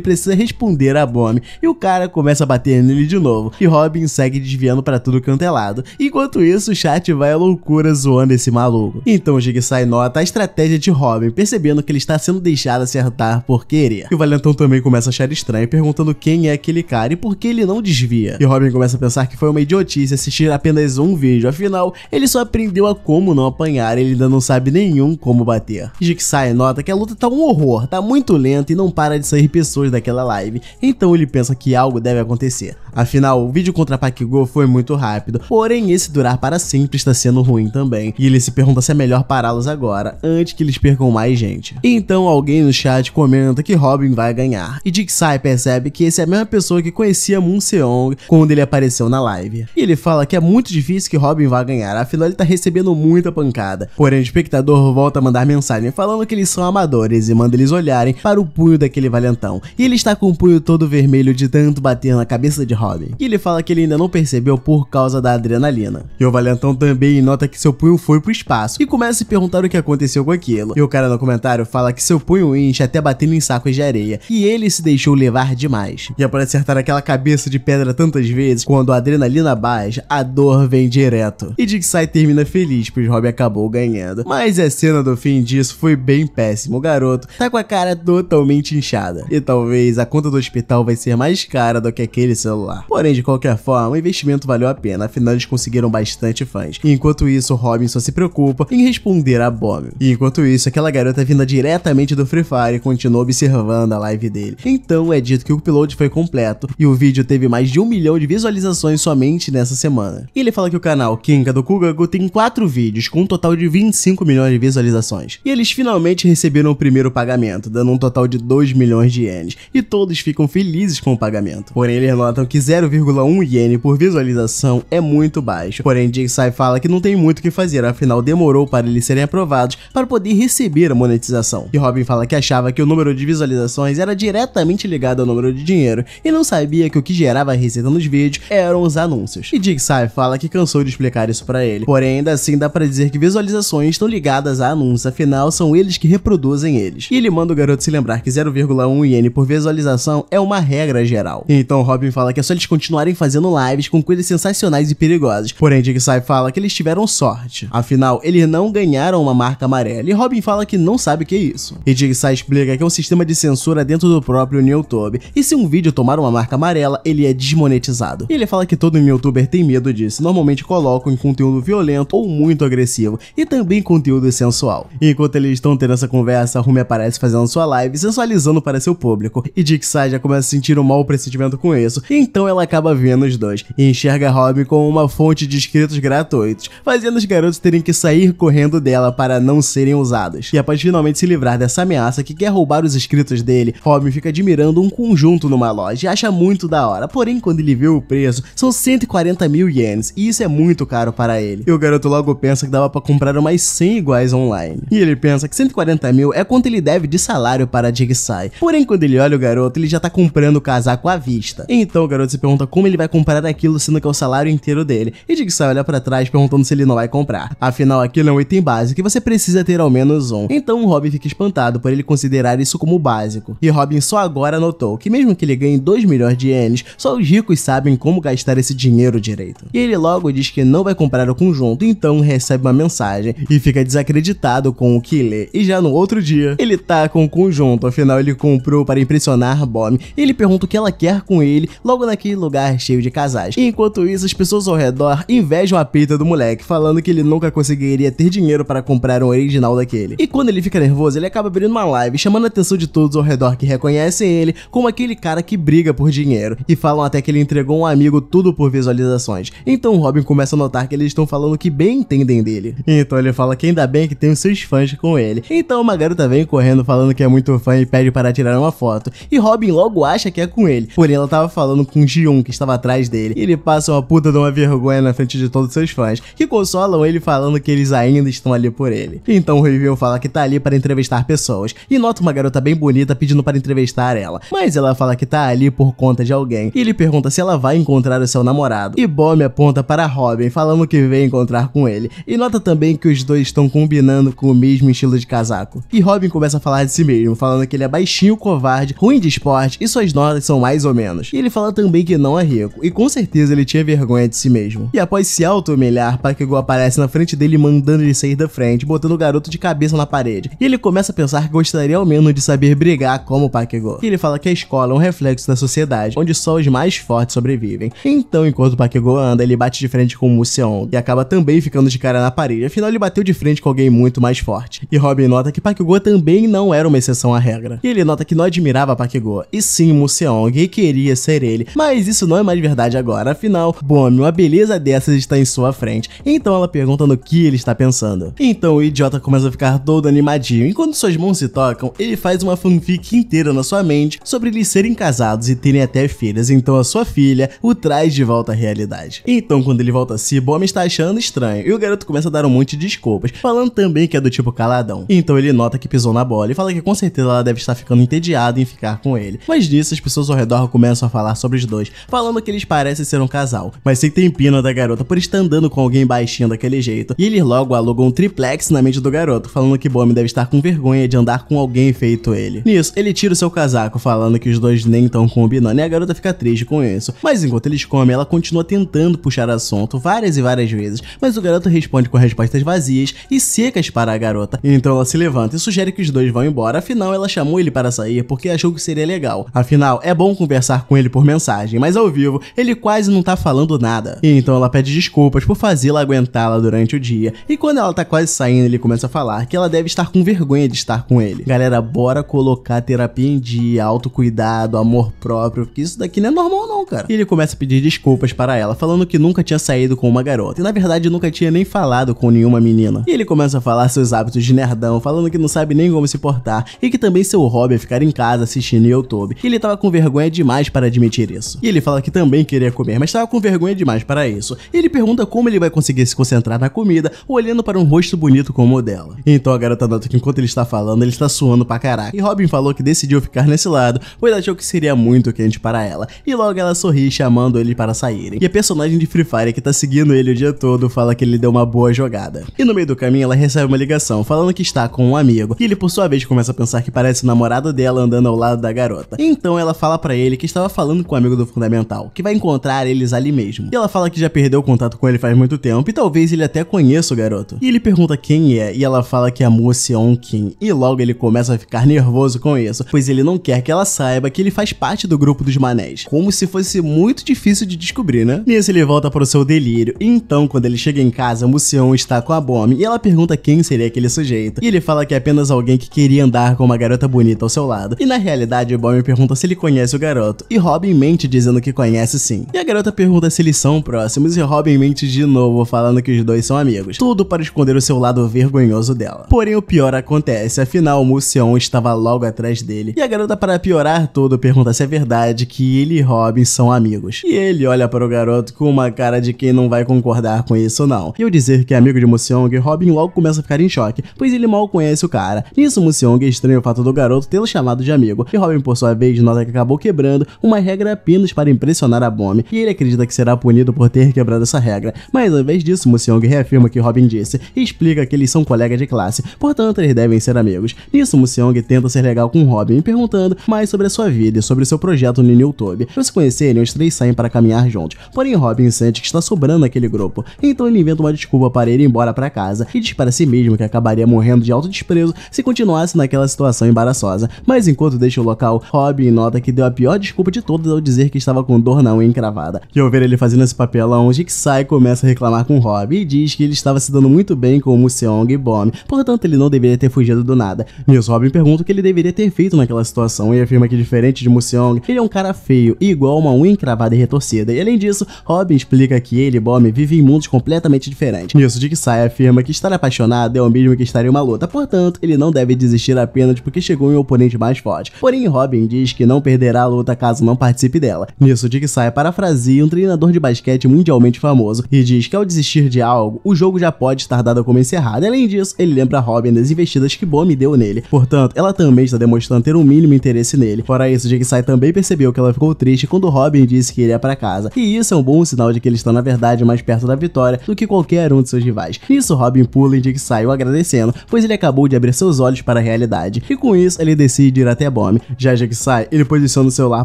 precisa responder a Bomb, e o cara começa a bater nele de novo, e Robin segue desviando para tudo quanto é lado. Enquanto isso, o chat vai à loucura zoando esse maluco. Então o sai nota a estratégia de Robin, percebendo que ele está sendo deixado acertar por querer. E o Valentão também começa a achar estranho, perguntando quem é aquele cara e por que ele não desvia. E Robin começa a pensar que foi uma idiotice assistir apenas um vídeo, afinal, ele só aprendeu a como não apanhar, ele ainda não sabe nenhum como bater combater. nota que a luta tá um horror, tá muito lenta e não para de sair pessoas daquela live, então ele pensa que algo deve acontecer. Afinal, o vídeo contra Go foi muito rápido, porém esse durar para sempre está sendo ruim também, e ele se pergunta se é melhor pará-los agora, antes que eles percam mais gente. Então alguém no chat comenta que Robin vai ganhar, e Dixai percebe que esse é a mesma pessoa que conhecia Moon Seong quando ele apareceu na live. E ele fala que é muito difícil que Robin vá ganhar, afinal ele está recebendo muita pancada. Porém o espectador volta a mandar mensagem falando que eles são amadores e manda eles olharem para o punho daquele valentão. E ele está com o punho todo vermelho de tanto bater na cabeça de Robin, e ele fala que ele ainda não percebeu por causa da adrenalina. E o Valentão também nota que seu punho foi pro espaço e começa a perguntar o que aconteceu com aquilo. E o cara no comentário fala que seu punho enche até batendo em sacos de areia e ele se deixou levar demais. E é após acertar aquela cabeça de pedra tantas vezes, quando a adrenalina baixa, a dor vem direto. E Dick sai termina feliz, pois Robin acabou ganhando. Mas a cena do fim disso foi bem péssima. O garoto tá com a cara totalmente inchada. E talvez a conta do hospital vai ser mais cara do que aquele celular popular. Porém, de qualquer forma, o investimento valeu a pena, afinal eles conseguiram bastante fãs. E enquanto isso, Robin só se preocupa em responder a Bomb. E enquanto isso, aquela garota vinda diretamente do Free Fire continua observando a live dele. Então é dito que o upload foi completo e o vídeo teve mais de um milhão de visualizações somente nessa semana. E ele fala que o canal Kinga do Kugaku tem quatro vídeos com um total de 25 milhões de visualizações. E eles finalmente receberam o primeiro pagamento, dando um total de 2 milhões de ienes. E todos ficam felizes com o pagamento. Porém, eles notam que 0,1 iene por visualização é muito baixo. Porém, Jigsaw fala que não tem muito o que fazer, afinal demorou para eles serem aprovados para poder receber a monetização. E Robin fala que achava que o número de visualizações era diretamente ligado ao número de dinheiro e não sabia que o que gerava receita nos vídeos eram os anúncios. E Jigsaw fala que cansou de explicar isso para ele. Porém, ainda assim dá para dizer que visualizações estão ligadas a anúncios, afinal são eles que reproduzem eles. E ele manda o garoto se lembrar que 0,1 iene por visualização é uma regra geral. Então Robin fala que é só eles continuarem fazendo lives com coisas sensacionais e perigosas. Porém, Jake Sai fala que eles tiveram sorte. Afinal, eles não ganharam uma marca amarela e Robin fala que não sabe o que é isso. E Jake Sai explica que é um sistema de censura dentro do próprio YouTube e se um vídeo tomar uma marca amarela, ele é desmonetizado. E ele fala que todo youtuber tem medo disso, normalmente colocam em conteúdo violento ou muito agressivo e também conteúdo sensual. E enquanto eles estão tendo essa conversa, Rumi aparece fazendo sua live sensualizando para seu público e Jake Sai já começa a sentir um mau pressentimento com isso. E então então ela acaba vendo os dois e enxerga Robin como uma fonte de escritos gratuitos, fazendo os garotos terem que sair correndo dela para não serem usados. E após finalmente se livrar dessa ameaça que quer roubar os escritos dele, Robin fica admirando um conjunto numa loja e acha muito da hora, porém quando ele vê o preço, são 140 mil ienes e isso é muito caro para ele. E o garoto logo pensa que dava para comprar umas 100 iguais online. E ele pensa que 140 mil é quanto ele deve de salário para Jigsai. Porém quando ele olha o garoto, ele já tá comprando o casaco à vista. Então o garoto se pergunta como ele vai comprar aquilo, sendo que é o salário inteiro dele. E Dick sai olha para trás perguntando se ele não vai comprar. Afinal, aquilo é um item básico e você precisa ter ao menos um. Então Robin fica espantado por ele considerar isso como básico. E Robin só agora notou que mesmo que ele ganhe 2 milhões de ienes, só os ricos sabem como gastar esse dinheiro direito. E ele logo diz que não vai comprar o conjunto, então recebe uma mensagem e fica desacreditado com o que lê. E já no outro dia, ele tá com o conjunto, afinal ele comprou para impressionar Bomb. E ele pergunta o que ela quer com ele, logo naquele que lugar cheio de casais. E enquanto isso, as pessoas ao redor invejam a peita do moleque, falando que ele nunca conseguiria ter dinheiro para comprar um original daquele. E quando ele fica nervoso, ele acaba abrindo uma live, chamando a atenção de todos ao redor que reconhecem ele como aquele cara que briga por dinheiro. E falam até que ele entregou um amigo tudo por visualizações. Então Robin começa a notar que eles estão falando que bem entendem dele. Então ele fala que ainda bem que tem os seus fãs com ele. Então uma garota vem correndo falando que é muito fã e pede para tirar uma foto. E Robin logo acha que é com ele. Porém, ela tava falando com ji que estava atrás dele. E ele passa uma puta de uma vergonha na frente de todos seus fãs, que consolam ele falando que eles ainda estão ali por ele. Então o Review fala que tá ali para entrevistar pessoas, e nota uma garota bem bonita pedindo para entrevistar ela. Mas ela fala que tá ali por conta de alguém, e ele pergunta se ela vai encontrar o seu namorado. E Bomb aponta para Robin, falando que veio encontrar com ele. E nota também que os dois estão combinando com o mesmo estilo de casaco. E Robin começa a falar de si mesmo, falando que ele é baixinho, covarde, ruim de esporte, e suas notas são mais ou menos. E ele fala também que não é rico, e com certeza ele tinha vergonha de si mesmo. E após se auto-humilhar, Pakego aparece na frente dele mandando ele sair da frente, botando o garoto de cabeça na parede. E ele começa a pensar que gostaria ao menos de saber brigar como Pakego. E ele fala que a escola é um reflexo da sociedade, onde só os mais fortes sobrevivem. Então, enquanto Pakego anda, ele bate de frente com Seong e acaba também ficando de cara na parede, afinal ele bateu de frente com alguém muito mais forte. E Robin nota que Pakego também não era uma exceção à regra. E ele nota que não admirava Pakego, e sim Museong, e queria ser ele, mas isso não é mais verdade agora, afinal, Bom, uma beleza dessas está em sua frente, então ela pergunta no que ele está pensando. Então o idiota começa a ficar todo animadinho, enquanto suas mãos se tocam, ele faz uma fanfic inteira na sua mente sobre eles serem casados e terem até filhas, então a sua filha o traz de volta à realidade. Então quando ele volta a si, Bom está achando estranho, e o garoto começa a dar um monte de desculpas, falando também que é do tipo caladão. Então ele nota que pisou na bola e fala que com certeza ela deve estar ficando entediada em ficar com ele. Mas nisso as pessoas ao redor começam a falar sobre os dois, falando que eles parecem ser um casal, mas tem pena da garota por estar andando com alguém baixinho daquele jeito, e eles logo alugam um triplex na mente do garoto, falando que Bomi deve estar com vergonha de andar com alguém feito ele. Nisso, ele tira o seu casaco, falando que os dois nem estão combinando, e a garota fica triste com isso. Mas enquanto eles comem, ela continua tentando puxar assunto várias e várias vezes, mas o garoto responde com respostas vazias e secas para a garota. Então ela se levanta e sugere que os dois vão embora, afinal ela chamou ele para sair porque achou que seria legal. Afinal, é bom conversar com ele por mensagem mas ao vivo ele quase não tá falando nada. E então ela pede desculpas por fazê-la aguentá-la durante o dia, e quando ela tá quase saindo, ele começa a falar que ela deve estar com vergonha de estar com ele. Galera, bora colocar terapia em dia, autocuidado, amor próprio, porque isso daqui não é normal não, cara. E ele começa a pedir desculpas para ela, falando que nunca tinha saído com uma garota, e na verdade nunca tinha nem falado com nenhuma menina. E ele começa a falar seus hábitos de nerdão, falando que não sabe nem como se portar, e que também seu hobby é ficar em casa assistindo YouTube. E ele tava com vergonha demais para admitir isso isso. E ele fala que também queria comer, mas estava com vergonha demais para isso. E ele pergunta como ele vai conseguir se concentrar na comida olhando para um rosto bonito como o dela. Então a garota nota que enquanto ele está falando, ele está suando pra caraca. E Robin falou que decidiu ficar nesse lado, pois achou que seria muito quente para ela. E logo ela sorri chamando ele para saírem. E a personagem de Free Fire que está seguindo ele o dia todo fala que ele deu uma boa jogada. E no meio do caminho ela recebe uma ligação falando que está com um amigo. E ele por sua vez começa a pensar que parece o namorado dela andando ao lado da garota. então ela fala para ele que estava falando com o um amigo do fundamental, que vai encontrar eles ali mesmo. E ela fala que já perdeu contato com ele faz muito tempo e talvez ele até conheça o garoto. E ele pergunta quem é e ela fala que é a Mo Seon Kim. E logo ele começa a ficar nervoso com isso, pois ele não quer que ela saiba que ele faz parte do grupo dos manés. Como se fosse muito difícil de descobrir, né? Nisso ele volta para o seu delírio. E então, quando ele chega em casa, Mo Seon está com a Bomb e ela pergunta quem seria aquele sujeito. E ele fala que é apenas alguém que queria andar com uma garota bonita ao seu lado. E na realidade, Bomb pergunta se ele conhece o garoto. E Robin mente dizendo que conhece sim. E a garota pergunta se eles são próximos e Robin mente de novo, falando que os dois são amigos. Tudo para esconder o seu lado vergonhoso dela. Porém, o pior acontece, afinal, Mucion estava logo atrás dele. E a garota, para piorar tudo, pergunta se é verdade que ele e Robin são amigos. E ele olha para o garoto com uma cara de quem não vai concordar com isso, não. E eu dizer que é amigo de Muciong, Robin logo começa a ficar em choque, pois ele mal conhece o cara. Nisso, Muciong estranha o fato do garoto tê-lo chamado de amigo. E Robin, por sua vez, nota que acabou quebrando uma regra pina meninos para impressionar a Bomb, e ele acredita que será punido por ter quebrado essa regra. Mas ao invés disso, Musiong reafirma o que Robin disse e explica que eles são colegas de classe, portanto eles devem ser amigos. Nisso, Musiong tenta ser legal com Robin, perguntando mais sobre a sua vida e sobre seu projeto no Newtube. Para se conhecerem, os três saem para caminhar juntos, porém Robin sente que está sobrando aquele grupo, então ele inventa uma desculpa para ir embora para casa e diz para si mesmo que acabaria morrendo de alto desprezo se continuasse naquela situação embaraçosa. Mas enquanto deixa o local, Robin nota que deu a pior desculpa de todas ao dizer dizer que estava com dor na unha encravada. E ao ver ele fazendo esse papel, aonde Onjik sai começa a reclamar com Rob e diz que ele estava se dando muito bem com o Museong e Bom. portanto ele não deveria ter fugido do nada. Miss Robin pergunta o que ele deveria ter feito naquela situação e afirma que diferente de Museong, ele é um cara feio e igual uma unha encravada e retorcida. E além disso, Robin explica que ele e Bom vivem em mundos completamente diferentes. Nisso, Dick Sai afirma que estar apaixonado é o mesmo que estar em uma luta, portanto ele não deve desistir apenas porque chegou em um oponente mais forte. Porém, Robin diz que não perderá a luta caso não participe dela dela. Nisso, Dick Sai parafraseia um treinador de basquete mundialmente famoso e diz que ao desistir de algo, o jogo já pode estar dado como encerrado. Além disso, ele lembra Robin das investidas que Bomi deu nele. Portanto, ela também está demonstrando ter o um mínimo interesse nele. Fora isso, Dick Sai também percebeu que ela ficou triste quando Robin disse que iria para casa. E isso é um bom sinal de que eles estão na verdade mais perto da vitória do que qualquer um de seus rivais. Nisso, Robin pula em Dick o agradecendo, pois ele acabou de abrir seus olhos para a realidade. E com isso, ele decide ir até Bomb. Já Dick sai, ele posiciona o celular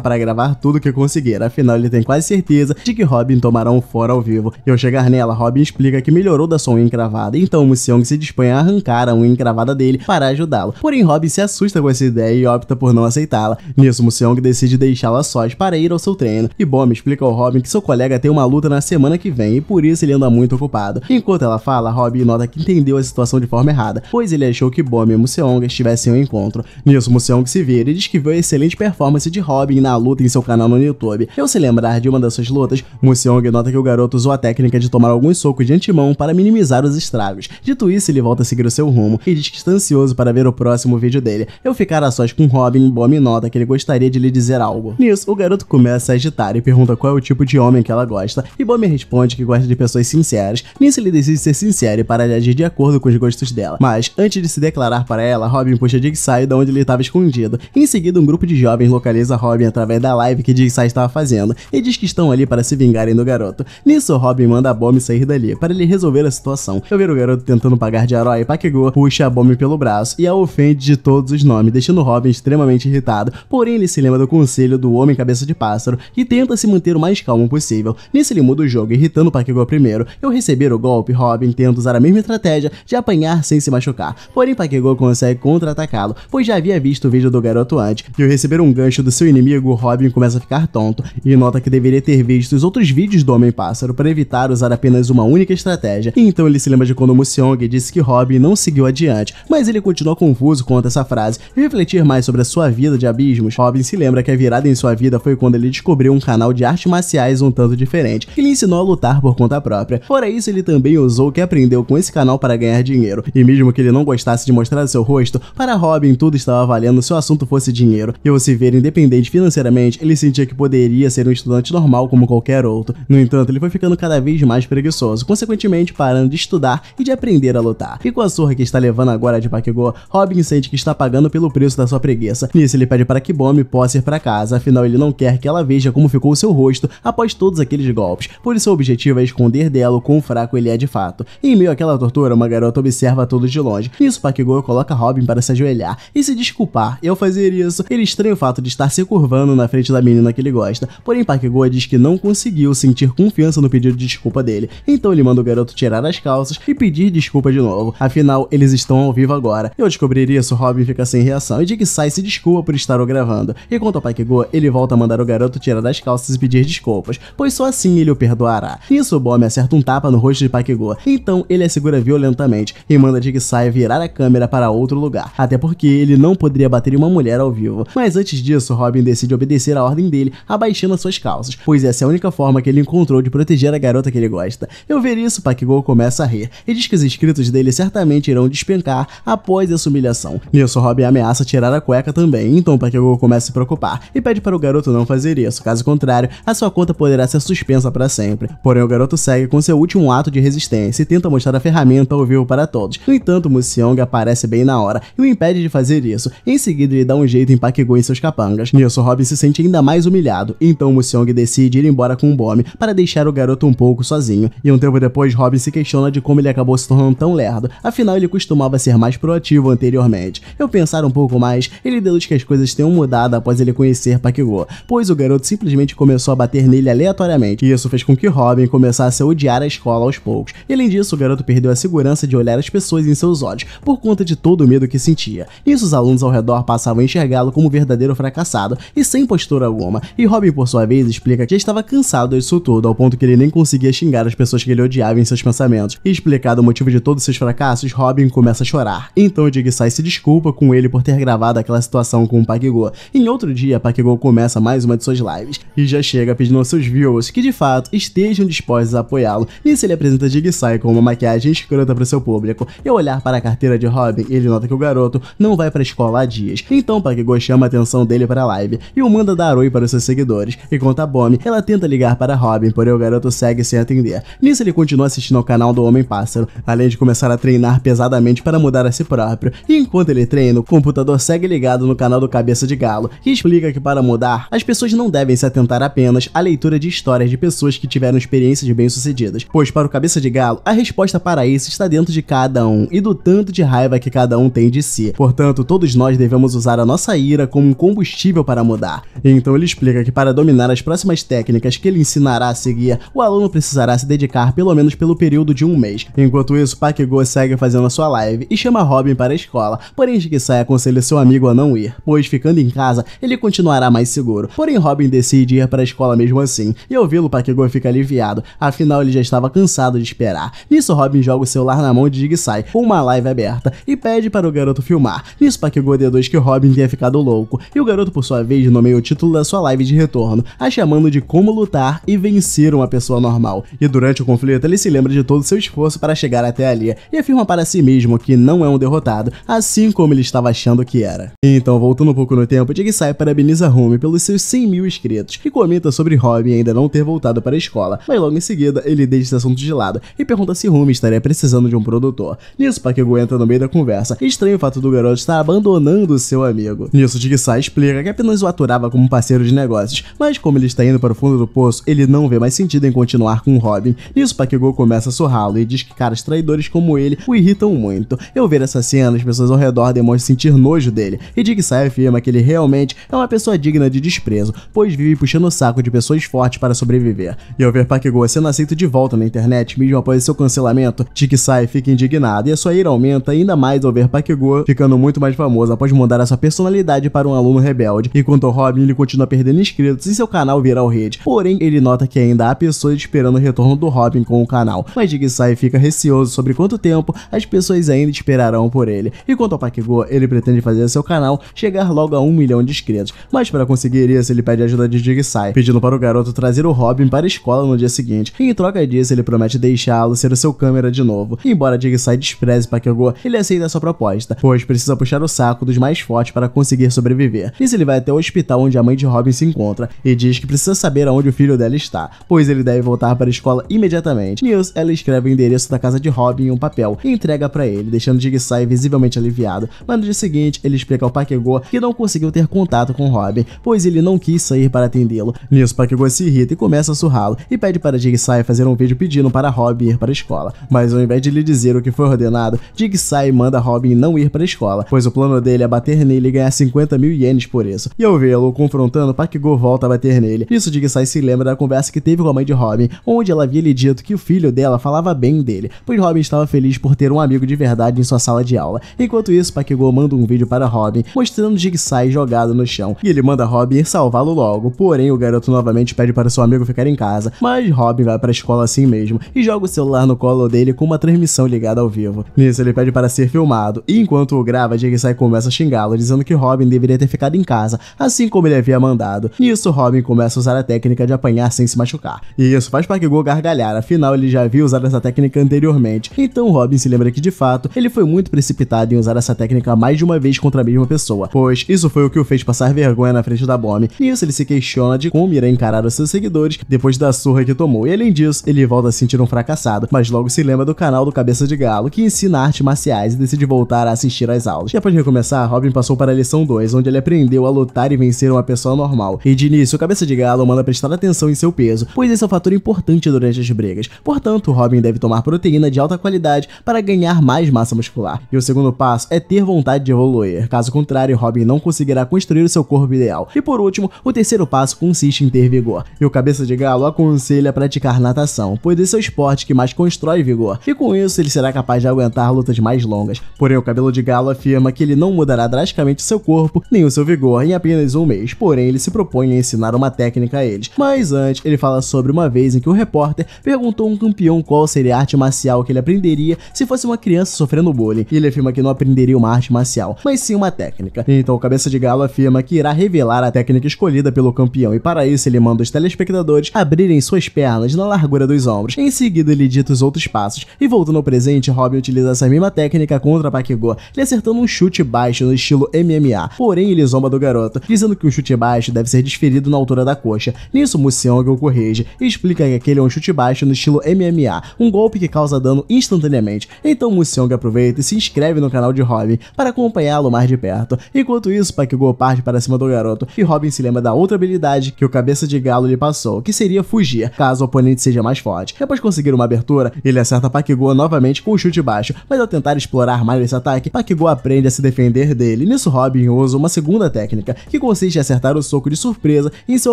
para gravar tudo que conseguir, afinal ele tem quase certeza de que Robin tomará um fora ao vivo. E ao chegar nela, Robin explica que melhorou da sua unha encravada, então Museong se dispõe a arrancar a unha encravada dele para ajudá-lo. Porém, Robin se assusta com essa ideia e opta por não aceitá-la. Nisso, Museong decide deixá-la sós para ir ao seu treino, e Bomb explica ao Robin que seu colega tem uma luta na semana que vem e por isso ele anda muito ocupado. Enquanto ela fala, Robin nota que entendeu a situação de forma errada, pois ele achou que Bomb e Museong estivessem em um encontro. Nisso, Museong se vira e diz que viu a excelente performance de Robin na luta em seu canal no YouTube. Ao se lembrar de uma dessas lutas, Museong nota que o garoto usou a técnica de tomar alguns socos de antemão para minimizar os estragos. Dito isso, ele volta a seguir o seu rumo e diz que está ansioso para ver o próximo vídeo dele. Eu ficar a sós com Robin, Bom nota que ele gostaria de lhe dizer algo. Nisso, o garoto começa a agitar e pergunta qual é o tipo de homem que ela gosta, e Bom responde que gosta de pessoas sinceras. Nisso, ele decide ser sincero e para de agir de acordo com os gostos dela. Mas, antes de se declarar para ela, Robin puxa Jigsaw da onde ele estava escondido. Em seguida, um grupo de jovens localiza Robin através da live que diz Sai estava fazendo e diz que estão ali para se vingarem do garoto. Nisso, Robin manda a Bomi sair dali para ele resolver a situação. Eu ver o garoto tentando pagar de herói, Pakego puxa a Bomi pelo braço e a ofende de todos os nomes, deixando Robin extremamente irritado. Porém, ele se lembra do conselho do Homem Cabeça de Pássaro e tenta se manter o mais calmo possível. Nisso, ele muda o jogo, irritando Pakego primeiro. Eu receber o golpe, Robin tenta usar a mesma estratégia de apanhar sem se machucar. Porém, Pakego consegue contra-atacá-lo, pois já havia visto o vídeo do garoto antes. E ao receber um gancho do seu inimigo, Robin começa a ficar tonto e nota que deveria ter visto os outros vídeos do Homem-Pássaro para evitar usar apenas uma única estratégia. E então ele se lembra de quando Musyong disse que Robin não seguiu adiante, mas ele continua confuso quanto a essa frase e refletir mais sobre a sua vida de abismos. Robin se lembra que a virada em sua vida foi quando ele descobriu um canal de artes marciais um tanto diferente, que lhe ensinou a lutar por conta própria. Fora isso, ele também usou o que aprendeu com esse canal para ganhar dinheiro. E mesmo que ele não gostasse de mostrar seu rosto, para Robin tudo estava valendo se o assunto fosse dinheiro. E ao se ver independente financeiramente, ele sentia que poderia ser um estudante normal como qualquer outro. No entanto, ele foi ficando cada vez mais preguiçoso, consequentemente parando de estudar e de aprender a lutar. E com a surra que está levando agora de Bakugou, Robin sente que está pagando pelo preço da sua preguiça. Nisso, ele pede para que Bomi possa ir para casa, afinal ele não quer que ela veja como ficou seu rosto após todos aqueles golpes, por isso, seu objetivo é esconder dela o quão fraco ele é de fato. E em meio àquela tortura, uma garota observa tudo de longe. Nisso, Bakugou coloca Robin para se ajoelhar e se desculpar. Eu fazer isso. Ele estranha o fato de estar se curvando na frente da menina que ele ele gosta. Porém, Goa diz que não conseguiu sentir confiança no pedido de desculpa dele, então ele manda o garoto tirar as calças e pedir desculpa de novo. Afinal, eles estão ao vivo agora. Eu descobrir isso, Robin fica sem reação e diz que sai se desculpa por estar o gravando. E quanto ao Goa, ele volta a mandar o garoto tirar as calças e pedir desculpas, pois só assim ele o perdoará. Nisso, Bob acerta um tapa no rosto de Goa. então ele a segura violentamente e manda Dick Sai virar a câmera para outro lugar, até porque ele não poderia bater em uma mulher ao vivo. Mas antes disso, Robin decide obedecer a ordem dele abaixando as suas calças, pois essa é a única forma que ele encontrou de proteger a garota que ele gosta. Eu ver isso, Pakigol começa a rir e diz que os inscritos dele certamente irão despencar após essa humilhação. Nisso, Robin ameaça tirar a cueca também, então Pakigol começa a se preocupar e pede para o garoto não fazer isso, caso contrário, a sua conta poderá ser suspensa para sempre. Porém, o garoto segue com seu último ato de resistência e tenta mostrar a ferramenta ao vivo para todos. No entanto, Muciong aparece bem na hora e o impede de fazer isso. Em seguida, ele dá um jeito em Pakigol e seus capangas. Nisso, Robin se sente ainda mais humilhado humilhado, então Musiong decide ir embora com o Bomb para deixar o garoto um pouco sozinho, e um tempo depois Robin se questiona de como ele acabou se tornando tão lerdo, afinal ele costumava ser mais proativo anteriormente. Eu pensar um pouco mais, ele deduz que as coisas tenham mudado após ele conhecer Pakigo, pois o garoto simplesmente começou a bater nele aleatoriamente, e isso fez com que Robin começasse a odiar a escola aos poucos. E, além disso, o garoto perdeu a segurança de olhar as pessoas em seus olhos, por conta de todo o medo que sentia. Isso os alunos ao redor passavam a enxergá-lo como um verdadeiro fracassado, e sem postura alguma, e Robin, por sua vez, explica que estava cansado disso tudo, ao ponto que ele nem conseguia xingar as pessoas que ele odiava em seus pensamentos. E explicado o motivo de todos seus fracassos, Robin começa a chorar. Então Jigsaw se desculpa com ele por ter gravado aquela situação com o Pakigo. Em outro dia, Pakigo começa mais uma de suas lives, e já chega pedindo aos seus viewers que de fato estejam dispostos a apoiá-lo. Nisso ele apresenta Jigsaw com uma maquiagem escrota para seu público, e ao olhar para a carteira de Robin, ele nota que o garoto não vai para a escola há dias. Então Pakigo chama a atenção dele para a live, e o manda dar oi para os seus seguidores, e conta a Bonnie, ela tenta ligar para Robin, porém o garoto segue sem atender. Nisso ele continua assistindo ao canal do Homem-Pássaro, além de começar a treinar pesadamente para mudar a si próprio. E enquanto ele treina, o computador segue ligado no canal do Cabeça de Galo, que explica que para mudar, as pessoas não devem se atentar apenas à leitura de histórias de pessoas que tiveram experiências bem-sucedidas, pois para o Cabeça de Galo, a resposta para isso está dentro de cada um e do tanto de raiva que cada um tem de si. Portanto, todos nós devemos usar a nossa ira como um combustível para mudar. Então ele explica explica que para dominar as próximas técnicas que ele ensinará a seguir, o aluno precisará se dedicar pelo menos pelo período de um mês. Enquanto isso, Pakigo segue fazendo a sua live e chama Robin para a escola, porém Jikisai aconselha seu amigo a não ir, pois ficando em casa, ele continuará mais seguro. Porém Robin decide ir para a escola mesmo assim, e ouvi-lo Pakigo fica aliviado, afinal ele já estava cansado de esperar. Nisso Robin joga o celular na mão de Jigsaw com uma live aberta e pede para o garoto filmar. Nisso Pakigo deduz que Robin tenha ficado louco, e o garoto por sua vez nomeia o título da sua live live de retorno, a chamando de como lutar e vencer uma pessoa normal. E durante o conflito, ele se lembra de todo o seu esforço para chegar até ali e afirma para si mesmo que não é um derrotado, assim como ele estava achando que era. Então, voltando um pouco no tempo, Jig Sai parabeniza Home pelos seus 100 mil inscritos e comenta sobre Robin ainda não ter voltado para a escola, mas logo em seguida ele deixa esse assunto de lado e pergunta se Rumi estaria precisando de um produtor. Nisso, Pakego entra no meio da conversa, estranho o fato do garoto estar abandonando seu amigo. Nisso, Jig Sai explica que apenas o aturava como parceiro de negócio negócios. Mas como ele está indo para o fundo do poço, ele não vê mais sentido em continuar com Robin. Nisso, Pakegou começa a surrá-lo e diz que caras traidores como ele o irritam muito. Eu ver essa cena, as pessoas ao redor demonstram sentir nojo dele, e Dick Sai afirma que ele realmente é uma pessoa digna de desprezo, pois vive puxando o saco de pessoas fortes para sobreviver. E ao ver Pakegou sendo aceito de volta na internet, mesmo após seu cancelamento, Dick Sai fica indignado e a sua ira aumenta ainda mais ao ver Pakegou ficando muito mais famoso após mudar a sua personalidade para um aluno rebelde, enquanto Robin ele continua perdendo mil inscritos e seu canal virar rede. Porém, ele nota que ainda há pessoas esperando o retorno do Robin com o canal, mas Jigsai fica receoso sobre quanto tempo as pessoas ainda esperarão por ele. E quanto ao Pakigo, ele pretende fazer seu canal chegar logo a um milhão de inscritos, mas para conseguir isso ele pede ajuda de Jigsai, pedindo para o garoto trazer o Robin para a escola no dia seguinte, e em troca disso ele promete deixá-lo ser o seu câmera de novo. E embora Jigsai despreze Pakigo, ele aceita sua proposta, pois precisa puxar o saco dos mais fortes para conseguir sobreviver. Isso ele vai até o hospital onde a mãe de Robin se encontra e diz que precisa saber aonde o filho dela está, pois ele deve voltar para a escola imediatamente. News, ela escreve o endereço da casa de Robin em um papel e entrega para ele, deixando Jigsaw visivelmente aliviado, mas no dia seguinte ele explica ao Pakegô que não conseguiu ter contato com Robin, pois ele não quis sair para atendê-lo. Nisso, Pakegô se irrita e começa a surrá-lo e pede para Jigsaw fazer um vídeo pedindo para Robin ir para a escola, mas ao invés de lhe dizer o que foi ordenado, Jigsaw manda Robin não ir para a escola, pois o plano dele é bater nele e ganhar 50 mil ienes por isso. E ao vê-lo confrontando, que Go volta a bater nele. Isso Jigsaw se lembra da conversa que teve com a mãe de Robin, onde ela havia lhe dito que o filho dela falava bem dele, pois Robin estava feliz por ter um amigo de verdade em sua sala de aula. Enquanto isso, Pakigou manda um vídeo para Robin, mostrando Jigsaw jogado no chão, e ele manda Robin salvá-lo logo, porém o garoto novamente pede para seu amigo ficar em casa, mas Robin vai para a escola assim mesmo, e joga o celular no colo dele com uma transmissão ligada ao vivo. Nisso ele pede para ser filmado, e enquanto o grava, Jigsaw começa a xingá-lo, dizendo que Robin deveria ter ficado em casa, assim como ele havia mandado machucado, e isso Robin começa a usar a técnica de apanhar sem se machucar. E isso faz go gargalhar, afinal ele já havia usado essa técnica anteriormente, então Robin se lembra que de fato ele foi muito precipitado em usar essa técnica mais de uma vez contra a mesma pessoa, pois isso foi o que o fez passar vergonha na frente da Bomb, e isso ele se questiona de como irá encarar os seus seguidores depois da surra que tomou, e além disso, ele volta a se sentir um fracassado, mas logo se lembra do canal do Cabeça de Galo, que ensina artes marciais e decide voltar a assistir às aulas. E após recomeçar, Robin passou para a lição 2, onde ele aprendeu a lutar e vencer uma pessoa normal normal. E de início, o cabeça de galo manda prestar atenção em seu peso, pois esse é um fator importante durante as brigas. Portanto, Robin deve tomar proteína de alta qualidade para ganhar mais massa muscular. E o segundo passo é ter vontade de evoluir. Caso contrário, Robin não conseguirá construir o seu corpo ideal. E por último, o terceiro passo consiste em ter vigor. E o cabeça de galo aconselha a praticar natação, pois esse é o esporte que mais constrói vigor. E com isso, ele será capaz de aguentar lutas mais longas. Porém, o cabelo de galo afirma que ele não mudará drasticamente seu corpo nem o seu vigor em apenas um mês. Porém, ele se propõe a ensinar uma técnica a eles. Mas antes, ele fala sobre uma vez em que o repórter perguntou a um campeão qual seria a arte marcial que ele aprenderia se fosse uma criança sofrendo bullying. E ele afirma que não aprenderia uma arte marcial, mas sim uma técnica. Então o Cabeça de Galo afirma que irá revelar a técnica escolhida pelo campeão e para isso ele manda os telespectadores abrirem suas pernas na largura dos ombros. Em seguida ele dita os outros passos e voltando ao presente, Robin utiliza essa mesma técnica contra Pakigo, lhe acertando um chute baixo no estilo MMA. Porém ele zomba do garoto, dizendo que o chute baixo deve deve ser desferido na altura da coxa. Nisso, o corrige e explica que aquele é um chute baixo no estilo MMA, um golpe que causa dano instantaneamente. Então Musiong aproveita e se inscreve no canal de Robin para acompanhá-lo mais de perto. Enquanto isso, Pakigou parte para cima do garoto e Robin se lembra da outra habilidade que o cabeça de galo lhe passou, que seria fugir, caso o oponente seja mais forte. Depois de conseguir uma abertura, ele acerta Pakigou novamente com o um chute baixo, mas ao tentar explorar mais esse ataque, Pakigou aprende a se defender dele. Nisso, Robin usa uma segunda técnica, que consiste em acertar o soco de de surpresa em seu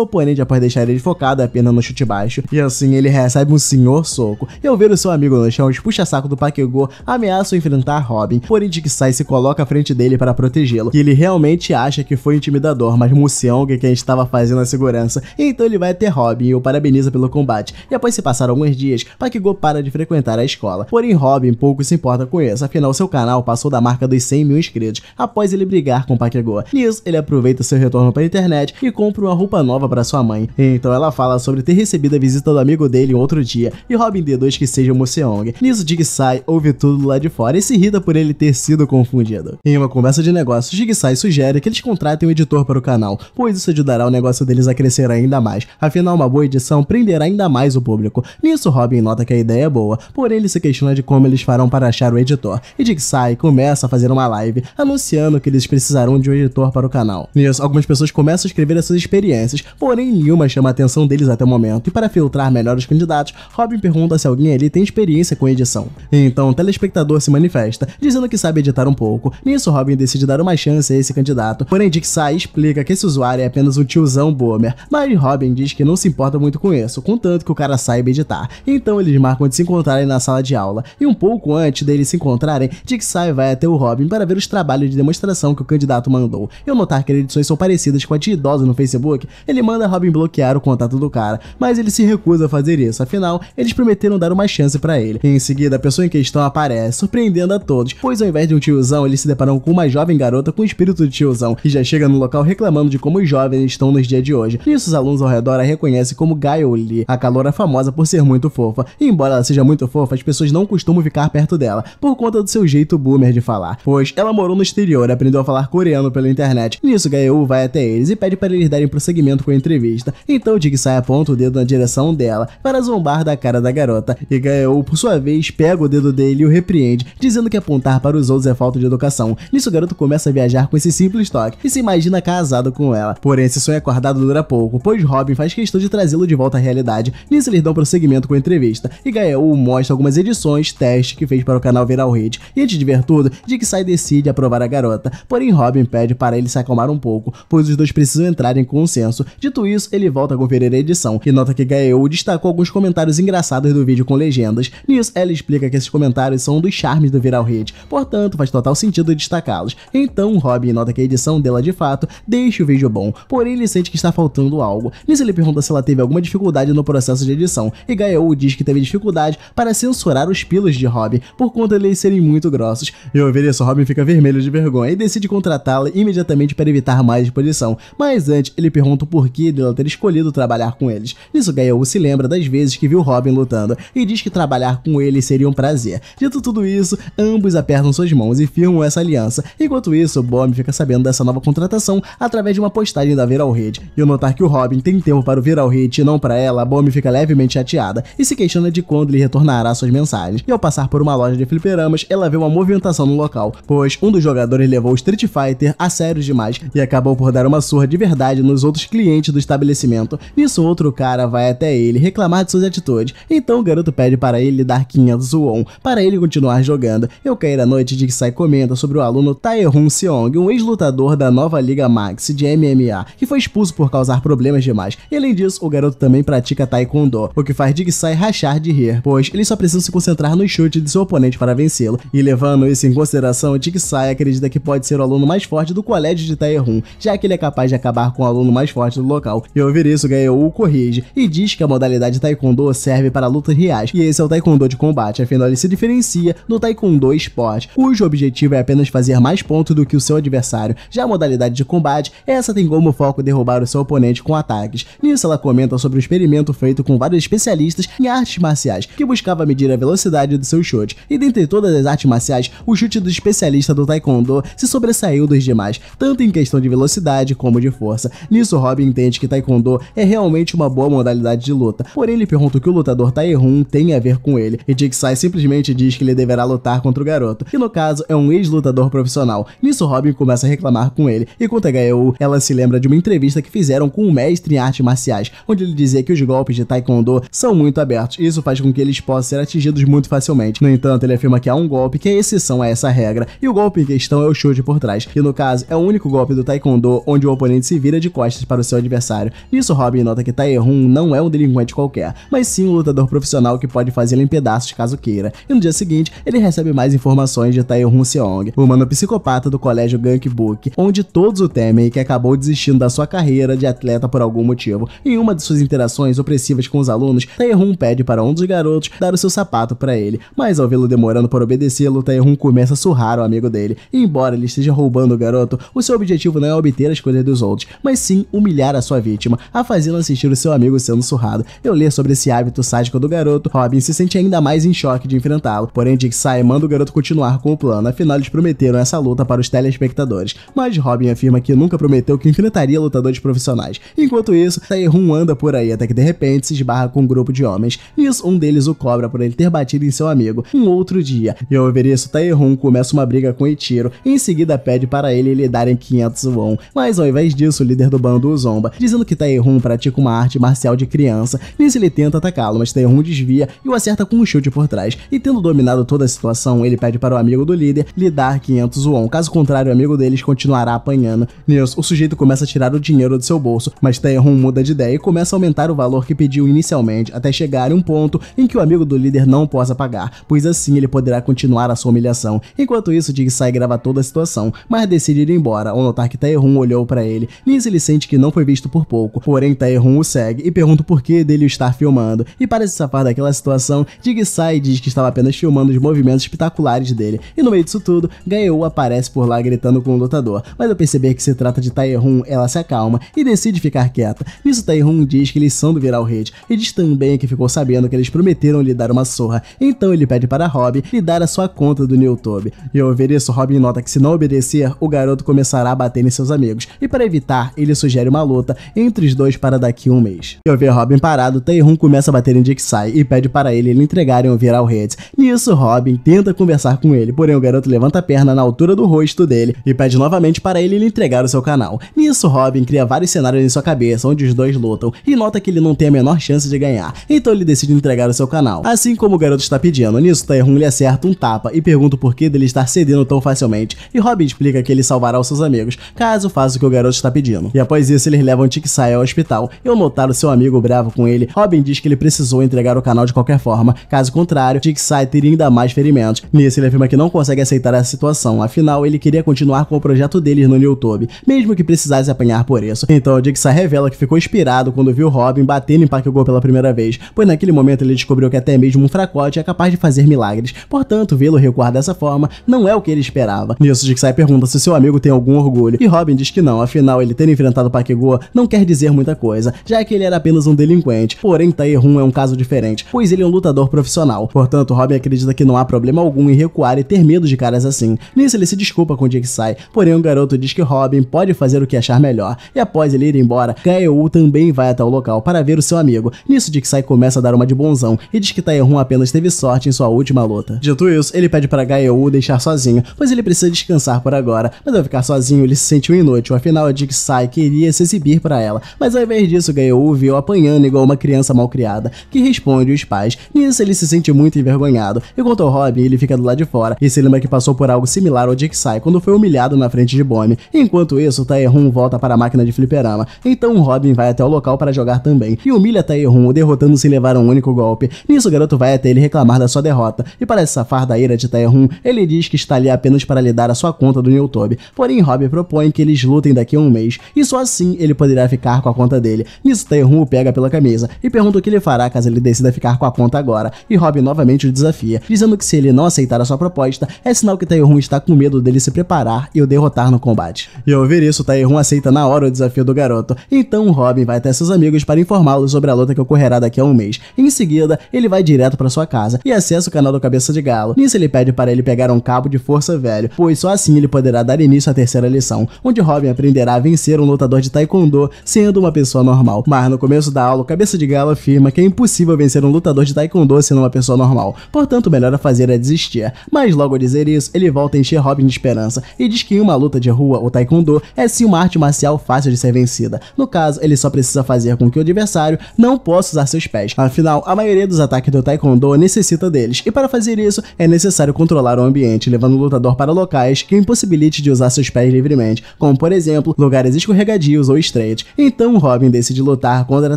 oponente após deixar ele focado apenas no chute baixo. E assim ele recebe um senhor soco. E ao ver o seu amigo no chão, os puxa-saco do Bakugou ameaçam enfrentar Robin, porém Sai se coloca à frente dele para protegê-lo. E ele realmente acha que foi intimidador, mas Museong é quem estava fazendo a segurança. E então ele vai até Robin e o parabeniza pelo combate. E após se passar alguns dias, Bakugou para de frequentar a escola. Porém Robin pouco se importa com isso, afinal seu canal passou da marca dos 100 mil inscritos após ele brigar com Bakugou. Nisso, ele aproveita seu retorno para a internet e compra uma roupa nova para sua mãe. Então ela fala sobre ter recebido a visita do amigo dele outro dia e Robin D2 que seja o Museong. Nisso, Jig-sai ouve tudo lá de fora e se irrita por ele ter sido confundido. Em uma conversa de negócios, Jig-sai sugere que eles contratem um editor para o canal, pois isso ajudará o negócio deles a crescer ainda mais. Afinal, uma boa edição prenderá ainda mais o público. Nisso, Robin nota que a ideia é boa, porém ele se questiona de como eles farão para achar o editor. E Jig-sai começa a fazer uma live anunciando que eles precisarão de um editor para o canal. Nisso, algumas pessoas começam a escrever dessas experiências, porém nenhuma chama a atenção deles até o momento, e para filtrar melhor os candidatos, Robin pergunta se alguém ali tem experiência com edição. Então o telespectador se manifesta, dizendo que sabe editar um pouco. Nisso, Robin decide dar uma chance a esse candidato, porém Dick Sai explica que esse usuário é apenas um tiozão boomer, mas Robin diz que não se importa muito com isso, contanto que o cara saiba editar. Então eles marcam de se encontrarem na sala de aula, e um pouco antes deles se encontrarem, Dick Sai vai até o Robin para ver os trabalhos de demonstração que o candidato mandou. Eu notar que as edições são parecidas com a de idosos no Facebook, ele manda Robin bloquear o contato do cara, mas ele se recusa a fazer isso, afinal, eles prometeram dar uma chance para ele. Em seguida, a pessoa em questão aparece, surpreendendo a todos, pois ao invés de um tiozão, eles se deparam com uma jovem garota com o espírito de tiozão, que já chega no local reclamando de como os jovens estão nos dias de hoje. Nisso, os alunos ao redor a reconhecem como Gaioli, a calora famosa por ser muito fofa. E embora ela seja muito fofa, as pessoas não costumam ficar perto dela, por conta do seu jeito boomer de falar, pois ela morou no exterior e aprendeu a falar coreano pela internet. Nisso, Gaioli vai até eles e pede para para eles darem prosseguimento com a entrevista, então Dick sai aponta o dedo na direção dela para zombar da cara da garota, e Gael, por sua vez, pega o dedo dele e o repreende, dizendo que apontar para os outros é falta de educação. Nisso o garoto começa a viajar com esse simples toque e se imagina casado com ela. Porém, esse sonho acordado dura pouco, pois Robin faz questão de trazê-lo de volta à realidade. Nisso eles dão prosseguimento com a entrevista, e Gael mostra algumas edições, testes que fez para o canal Viral Hit, e antes de ver tudo, Dick sai decide aprovar a garota. Porém, Robin pede para ele se acalmar um pouco, pois os dois precisam entrar entrar em consenso. Dito isso, ele volta a conferir a edição e nota que Gaeou destacou alguns comentários engraçados do vídeo com legendas. Nisso, ela explica que esses comentários são um dos charmes do Viral Hit, portanto faz total sentido destacá-los. Então, Robin nota que a edição dela de fato deixa o vídeo bom, porém ele sente que está faltando algo. Nisso ele pergunta se ela teve alguma dificuldade no processo de edição, e Gaeou diz que teve dificuldade para censurar os pilos de Robin, por conta deles serem muito grossos. E ouvir isso, Robin fica vermelho de vergonha e decide contratá-la imediatamente para evitar mais exposição, mas ele pergunta o porquê dela ter escolhido trabalhar com eles. Nisso, Gael se lembra das vezes que viu Robin lutando e diz que trabalhar com ele seria um prazer. Dito tudo isso, ambos apertam suas mãos e firmam essa aliança. Enquanto isso, Bomb fica sabendo dessa nova contratação através de uma postagem da Viral Hit. E ao notar que o Robin tem tempo para o Viral Hit e não para ela, Bomb fica levemente chateada e se questiona de quando ele retornará suas mensagens. E ao passar por uma loja de fliperamas, ela vê uma movimentação no local, pois um dos jogadores levou o Street Fighter a sério demais e acabou por dar uma surra de verdade nos outros clientes do estabelecimento. Nisso, outro cara vai até ele reclamar de suas atitudes. Então o garoto pede para ele dar 500 won, para ele continuar jogando. Eu cair à noite de que sai comenta sobre o aluno Taehoon Seong, um ex-lutador da nova Liga Max de MMA, que foi expulso por causar problemas demais. E além disso, o garoto também pratica Taekwondo, o que faz Digsai rachar de rir, pois ele só precisa se concentrar no chute de seu oponente para vencê-lo. E levando isso em consideração, Digsai acredita que pode ser o aluno mais forte do colégio de Taehoon, já que ele é capaz de acabar com o aluno mais forte do local. E ouvir isso ganhou o Corrige e diz que a modalidade Taekwondo serve para lutas reais, e esse é o Taekwondo de combate, afinal ele se diferencia do Taekwondo esporte, cujo objetivo é apenas fazer mais pontos do que o seu adversário. Já a modalidade de combate, essa tem como foco derrubar o seu oponente com ataques. Nisso ela comenta sobre o experimento feito com vários especialistas em artes marciais, que buscava medir a velocidade do seu chute. E dentre todas as artes marciais, o chute do especialista do Taekwondo se sobressaiu dos demais, tanto em questão de velocidade como de força. Nisso, Robin entende que Taekwondo é realmente uma boa modalidade de luta, porém ele pergunta o que o lutador Taehun tem a ver com ele, e Jigsaw simplesmente diz que ele deverá lutar contra o garoto, que no caso é um ex-lutador profissional. Nisso, Robin começa a reclamar com ele, e com Tagaeu, ela se lembra de uma entrevista que fizeram com um mestre em artes marciais, onde ele dizia que os golpes de Taekwondo são muito abertos, e isso faz com que eles possam ser atingidos muito facilmente. No entanto, ele afirma que há um golpe que é exceção a essa regra, e o golpe em questão é o de por trás, e no caso é o único golpe do Taekwondo onde o oponente se vira vira de costas para o seu adversário. Isso Robin nota que Taehyung não é um delinquente qualquer, mas sim um lutador profissional que pode fazê-lo em pedaços caso queira. E no dia seguinte, ele recebe mais informações de Taehyung Seong, o humano psicopata do colégio Gangbuk, onde todos o temem e que acabou desistindo da sua carreira de atleta por algum motivo. Em uma de suas interações opressivas com os alunos, Taehyung pede para um dos garotos dar o seu sapato para ele, mas ao vê-lo demorando para obedecê-lo, Taehyung começa a surrar o amigo dele. E embora ele esteja roubando o garoto, o seu objetivo não é obter as coisas dos outros, mas sim humilhar a sua vítima, a fazê-la assistir o seu amigo sendo surrado. Eu ler sobre esse hábito sádico do garoto, Robin se sente ainda mais em choque de enfrentá-lo, porém Dick sai manda o garoto continuar com o plano, afinal eles prometeram essa luta para os telespectadores, mas Robin afirma que nunca prometeu que enfrentaria lutadores profissionais. Enquanto isso, Taehyung anda por aí até que de repente se esbarra com um grupo de homens. Nisso, um deles o cobra por ele ter batido em seu amigo um outro dia. E ao ver isso, Taehyung começa uma briga com Ichiro, em seguida pede para ele lhe darem 500 won, mas ao invés disso, líder do bando o zomba, dizendo que Taehyung pratica uma arte marcial de criança. Nisso ele tenta atacá-lo, mas Taehyung desvia e o acerta com um chute por trás. E tendo dominado toda a situação, ele pede para o amigo do líder lhe dar 500 won. Caso contrário, o amigo deles continuará apanhando. Nisso, o sujeito começa a tirar o dinheiro do seu bolso, mas Taehyung muda de ideia e começa a aumentar o valor que pediu inicialmente, até chegar a um ponto em que o amigo do líder não possa pagar, pois assim ele poderá continuar a sua humilhação. Enquanto isso, Dig sai grava toda a situação, mas decide ir embora ao notar que Taehyung olhou para ele. Chris ele sente que não foi visto por pouco, porém Taehyung o segue e pergunta o porquê dele estar filmando. E para se safar daquela situação, Dig sai e diz que estava apenas filmando os movimentos espetaculares dele. E no meio disso tudo, Gaeou aparece por lá gritando com o lutador. Mas ao perceber que se trata de Taehyung, ela se acalma e decide ficar quieta. Nisso Taehyung diz que eles são do Viral Rede e diz também que ficou sabendo que eles prometeram lhe dar uma surra. Então ele pede para Rob lhe dar a sua conta do Newtube. E ao ver isso, Robin nota que se não obedecer, o garoto começará a bater em seus amigos. E para evitar ele sugere uma luta entre os dois para daqui um mês. Ao ver Robin parado, Tae-hun começa a bater em Dixai e pede para ele lhe entregarem o Viral Head. Nisso, Robin tenta conversar com ele, porém o garoto levanta a perna na altura do rosto dele e pede novamente para ele lhe entregar o seu canal. Nisso, Robin cria vários cenários em sua cabeça onde os dois lutam e nota que ele não tem a menor chance de ganhar, então ele decide entregar o seu canal. Assim como o garoto está pedindo, nisso Taehyung lhe acerta um tapa e pergunta o porquê dele estar cedendo tão facilmente e Robin explica que ele salvará os seus amigos caso faça o que o garoto está pedindo destino. E após isso, eles levam Tikisai ao hospital e ao notar o seu amigo bravo com ele, Robin diz que ele precisou entregar o canal de qualquer forma, caso contrário, Tikisai teria ainda mais ferimentos. Nisso, ele afirma que não consegue aceitar essa situação, afinal, ele queria continuar com o projeto deles no YouTube, mesmo que precisasse apanhar por isso. Então, Tikisai revela que ficou inspirado quando viu Robin batendo em Pakugou pela primeira vez, pois naquele momento ele descobriu que até mesmo um fracote é capaz de fazer milagres, portanto, vê-lo recuar dessa forma não é o que ele esperava. Nisso, Tikisai pergunta se seu amigo tem algum orgulho, e Robin diz que não, afinal, ele tem ter enfrentado Pakegua não quer dizer muita coisa, já que ele era apenas um delinquente. Porém, Taehun é um caso diferente, pois ele é um lutador profissional. Portanto, Robin acredita que não há problema algum em recuar e ter medo de caras assim. Nisso, ele se desculpa com Jigsaw, porém o garoto diz que Robin pode fazer o que achar melhor. E após ele ir embora, Gaeu também vai até o local para ver o seu amigo. Nisso, Jigsaw começa a dar uma de bonzão e diz que Taehun apenas teve sorte em sua última luta. Dito isso, ele pede para Gaeu deixar sozinho, pois ele precisa descansar por agora. Mas ao ficar sozinho, ele se sente um inútil, afinal, Jigsaw Sai queria se exibir para ela, mas ao invés disso ganhou o viu apanhando igual uma criança malcriada, que responde os pais. Nisso ele se sente muito envergonhado, enquanto o Robin ele fica do lado de fora e se lembra que passou por algo similar ao Dick Sai quando foi humilhado na frente de Bonnie. Enquanto isso, Taehyung volta para a máquina de fliperama, então Robin vai até o local para jogar também e humilha Taehyung, derrotando sem levar um único golpe. Nisso o garoto vai até ele reclamar da sua derrota e para safar da ira de Taehyung, ele diz que está ali apenas para lhe dar a sua conta do YouTube. Porém, Robin propõe que eles lutem daqui a um mês e só assim ele poderá ficar com a conta dele. Nisso, Taehyung o pega pela camisa e pergunta o que ele fará caso ele decida ficar com a conta agora, e Robin novamente o desafia, dizendo que se ele não aceitar a sua proposta, é sinal que Taehyung está com medo dele se preparar e o derrotar no combate. E ao ouvir isso, Taehyung aceita na hora o desafio do garoto, então Robin vai até seus amigos para informá-los sobre a luta que ocorrerá daqui a um mês. Em seguida, ele vai direto para sua casa e acessa o canal do Cabeça de Galo. Nisso, ele pede para ele pegar um cabo de força velho, pois só assim ele poderá dar início à terceira lição, onde Robin aprenderá a vencer ser um lutador de taekwondo sendo uma pessoa normal. Mas no começo da aula, o cabeça de galo afirma que é impossível vencer um lutador de taekwondo sendo uma pessoa normal. Portanto, o melhor a fazer é desistir. Mas logo ao dizer isso, ele volta a encher Robin de esperança e diz que em uma luta de rua, o taekwondo é sim uma arte marcial fácil de ser vencida. No caso, ele só precisa fazer com que o adversário não possa usar seus pés. Afinal, a maioria dos ataques do taekwondo necessita deles, e para fazer isso, é necessário controlar o ambiente, levando o lutador para locais que impossibilite de usar seus pés livremente, como por exemplo, lugares áreas ou estreitas. Então Robin decide lutar contra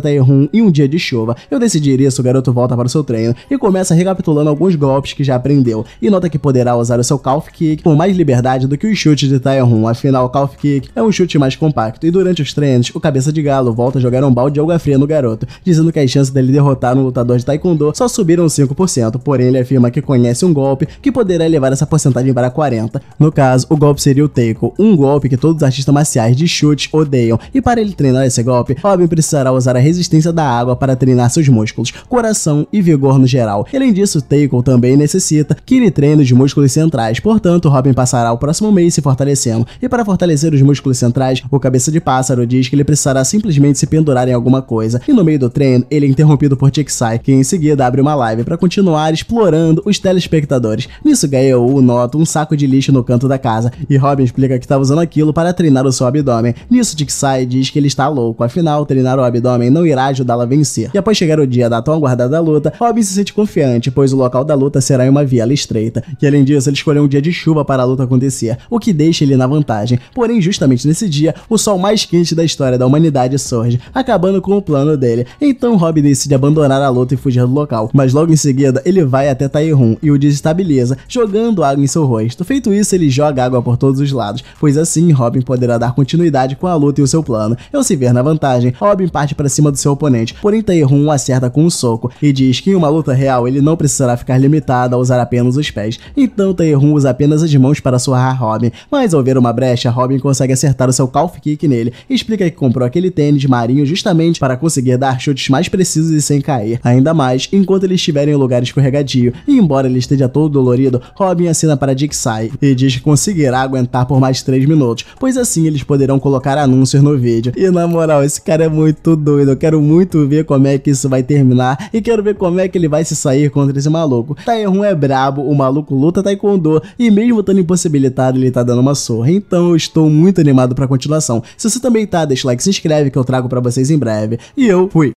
Taehyung em um dia de chuva. Eu decidiria se o garoto volta para o seu treino e começa recapitulando alguns golpes que já aprendeu. E nota que poderá usar o seu calf kick com mais liberdade do que os chutes de Taehyung, afinal o calf kick é um chute mais compacto. E durante os treinos, o cabeça de galo volta a jogar um balde de alga fria no garoto, dizendo que as chances dele derrotar um lutador de Taekwondo só subiram 5%, porém ele afirma que conhece um golpe que poderá elevar essa porcentagem para 40%. No caso, o golpe seria o Taiko, um golpe que todos os artistas marciais de Shu chutes odeiam. E para ele treinar esse golpe, Robin precisará usar a resistência da água para treinar seus músculos, coração e vigor no geral. Além disso, Taekwondo também necessita que ele treine os músculos centrais, portanto, Robin passará o próximo mês se fortalecendo. E para fortalecer os músculos centrais, o cabeça de pássaro diz que ele precisará simplesmente se pendurar em alguma coisa. E no meio do treino, ele é interrompido por Chiksai, que em seguida abre uma live para continuar explorando os telespectadores. Nisso, Gael nota um saco de lixo no canto da casa, e Robin explica que está usando aquilo para treinar o seu abdômen. Nisso, Tixai diz que ele está louco, afinal, treinar o abdômen não irá ajudá-la a vencer. E após chegar o dia da tão aguardada luta, Robin se sente confiante, pois o local da luta será em uma viela estreita. E além disso, ele escolheu um dia de chuva para a luta acontecer, o que deixa ele na vantagem. Porém, justamente nesse dia, o sol mais quente da história da humanidade surge, acabando com o plano dele. Então, Robin decide abandonar a luta e fugir do local. Mas logo em seguida, ele vai até Taihun e o desestabiliza, jogando água em seu rosto. Feito isso, ele joga água por todos os lados, pois assim Robin poderá dar continuidade habilidade com a luta e o seu plano. Ao se ver na vantagem, Robin parte para cima do seu oponente, porém Taehun o acerta com um soco e diz que em uma luta real ele não precisará ficar limitado a usar apenas os pés. Então Hoon usa apenas as mãos para surrar Robin, mas ao ver uma brecha, Robin consegue acertar o seu calf kick nele e explica que comprou aquele tênis marinho justamente para conseguir dar chutes mais precisos e sem cair. Ainda mais, enquanto eles estiverem em um lugar escorregadio, e embora ele esteja todo dolorido, Robin assina para Dixai e diz que conseguirá aguentar por mais 3 minutos, pois assim eles poderão colocar colocar anúncios no vídeo. E na moral, esse cara é muito doido. Eu quero muito ver como é que isso vai terminar e quero ver como é que ele vai se sair contra esse maluco. Taehyung é brabo, o maluco luta taekwondo e mesmo estando impossibilitado, ele tá dando uma surra. Então eu estou muito animado pra continuação. Se você também tá, deixa o like, se inscreve que eu trago pra vocês em breve. E eu fui!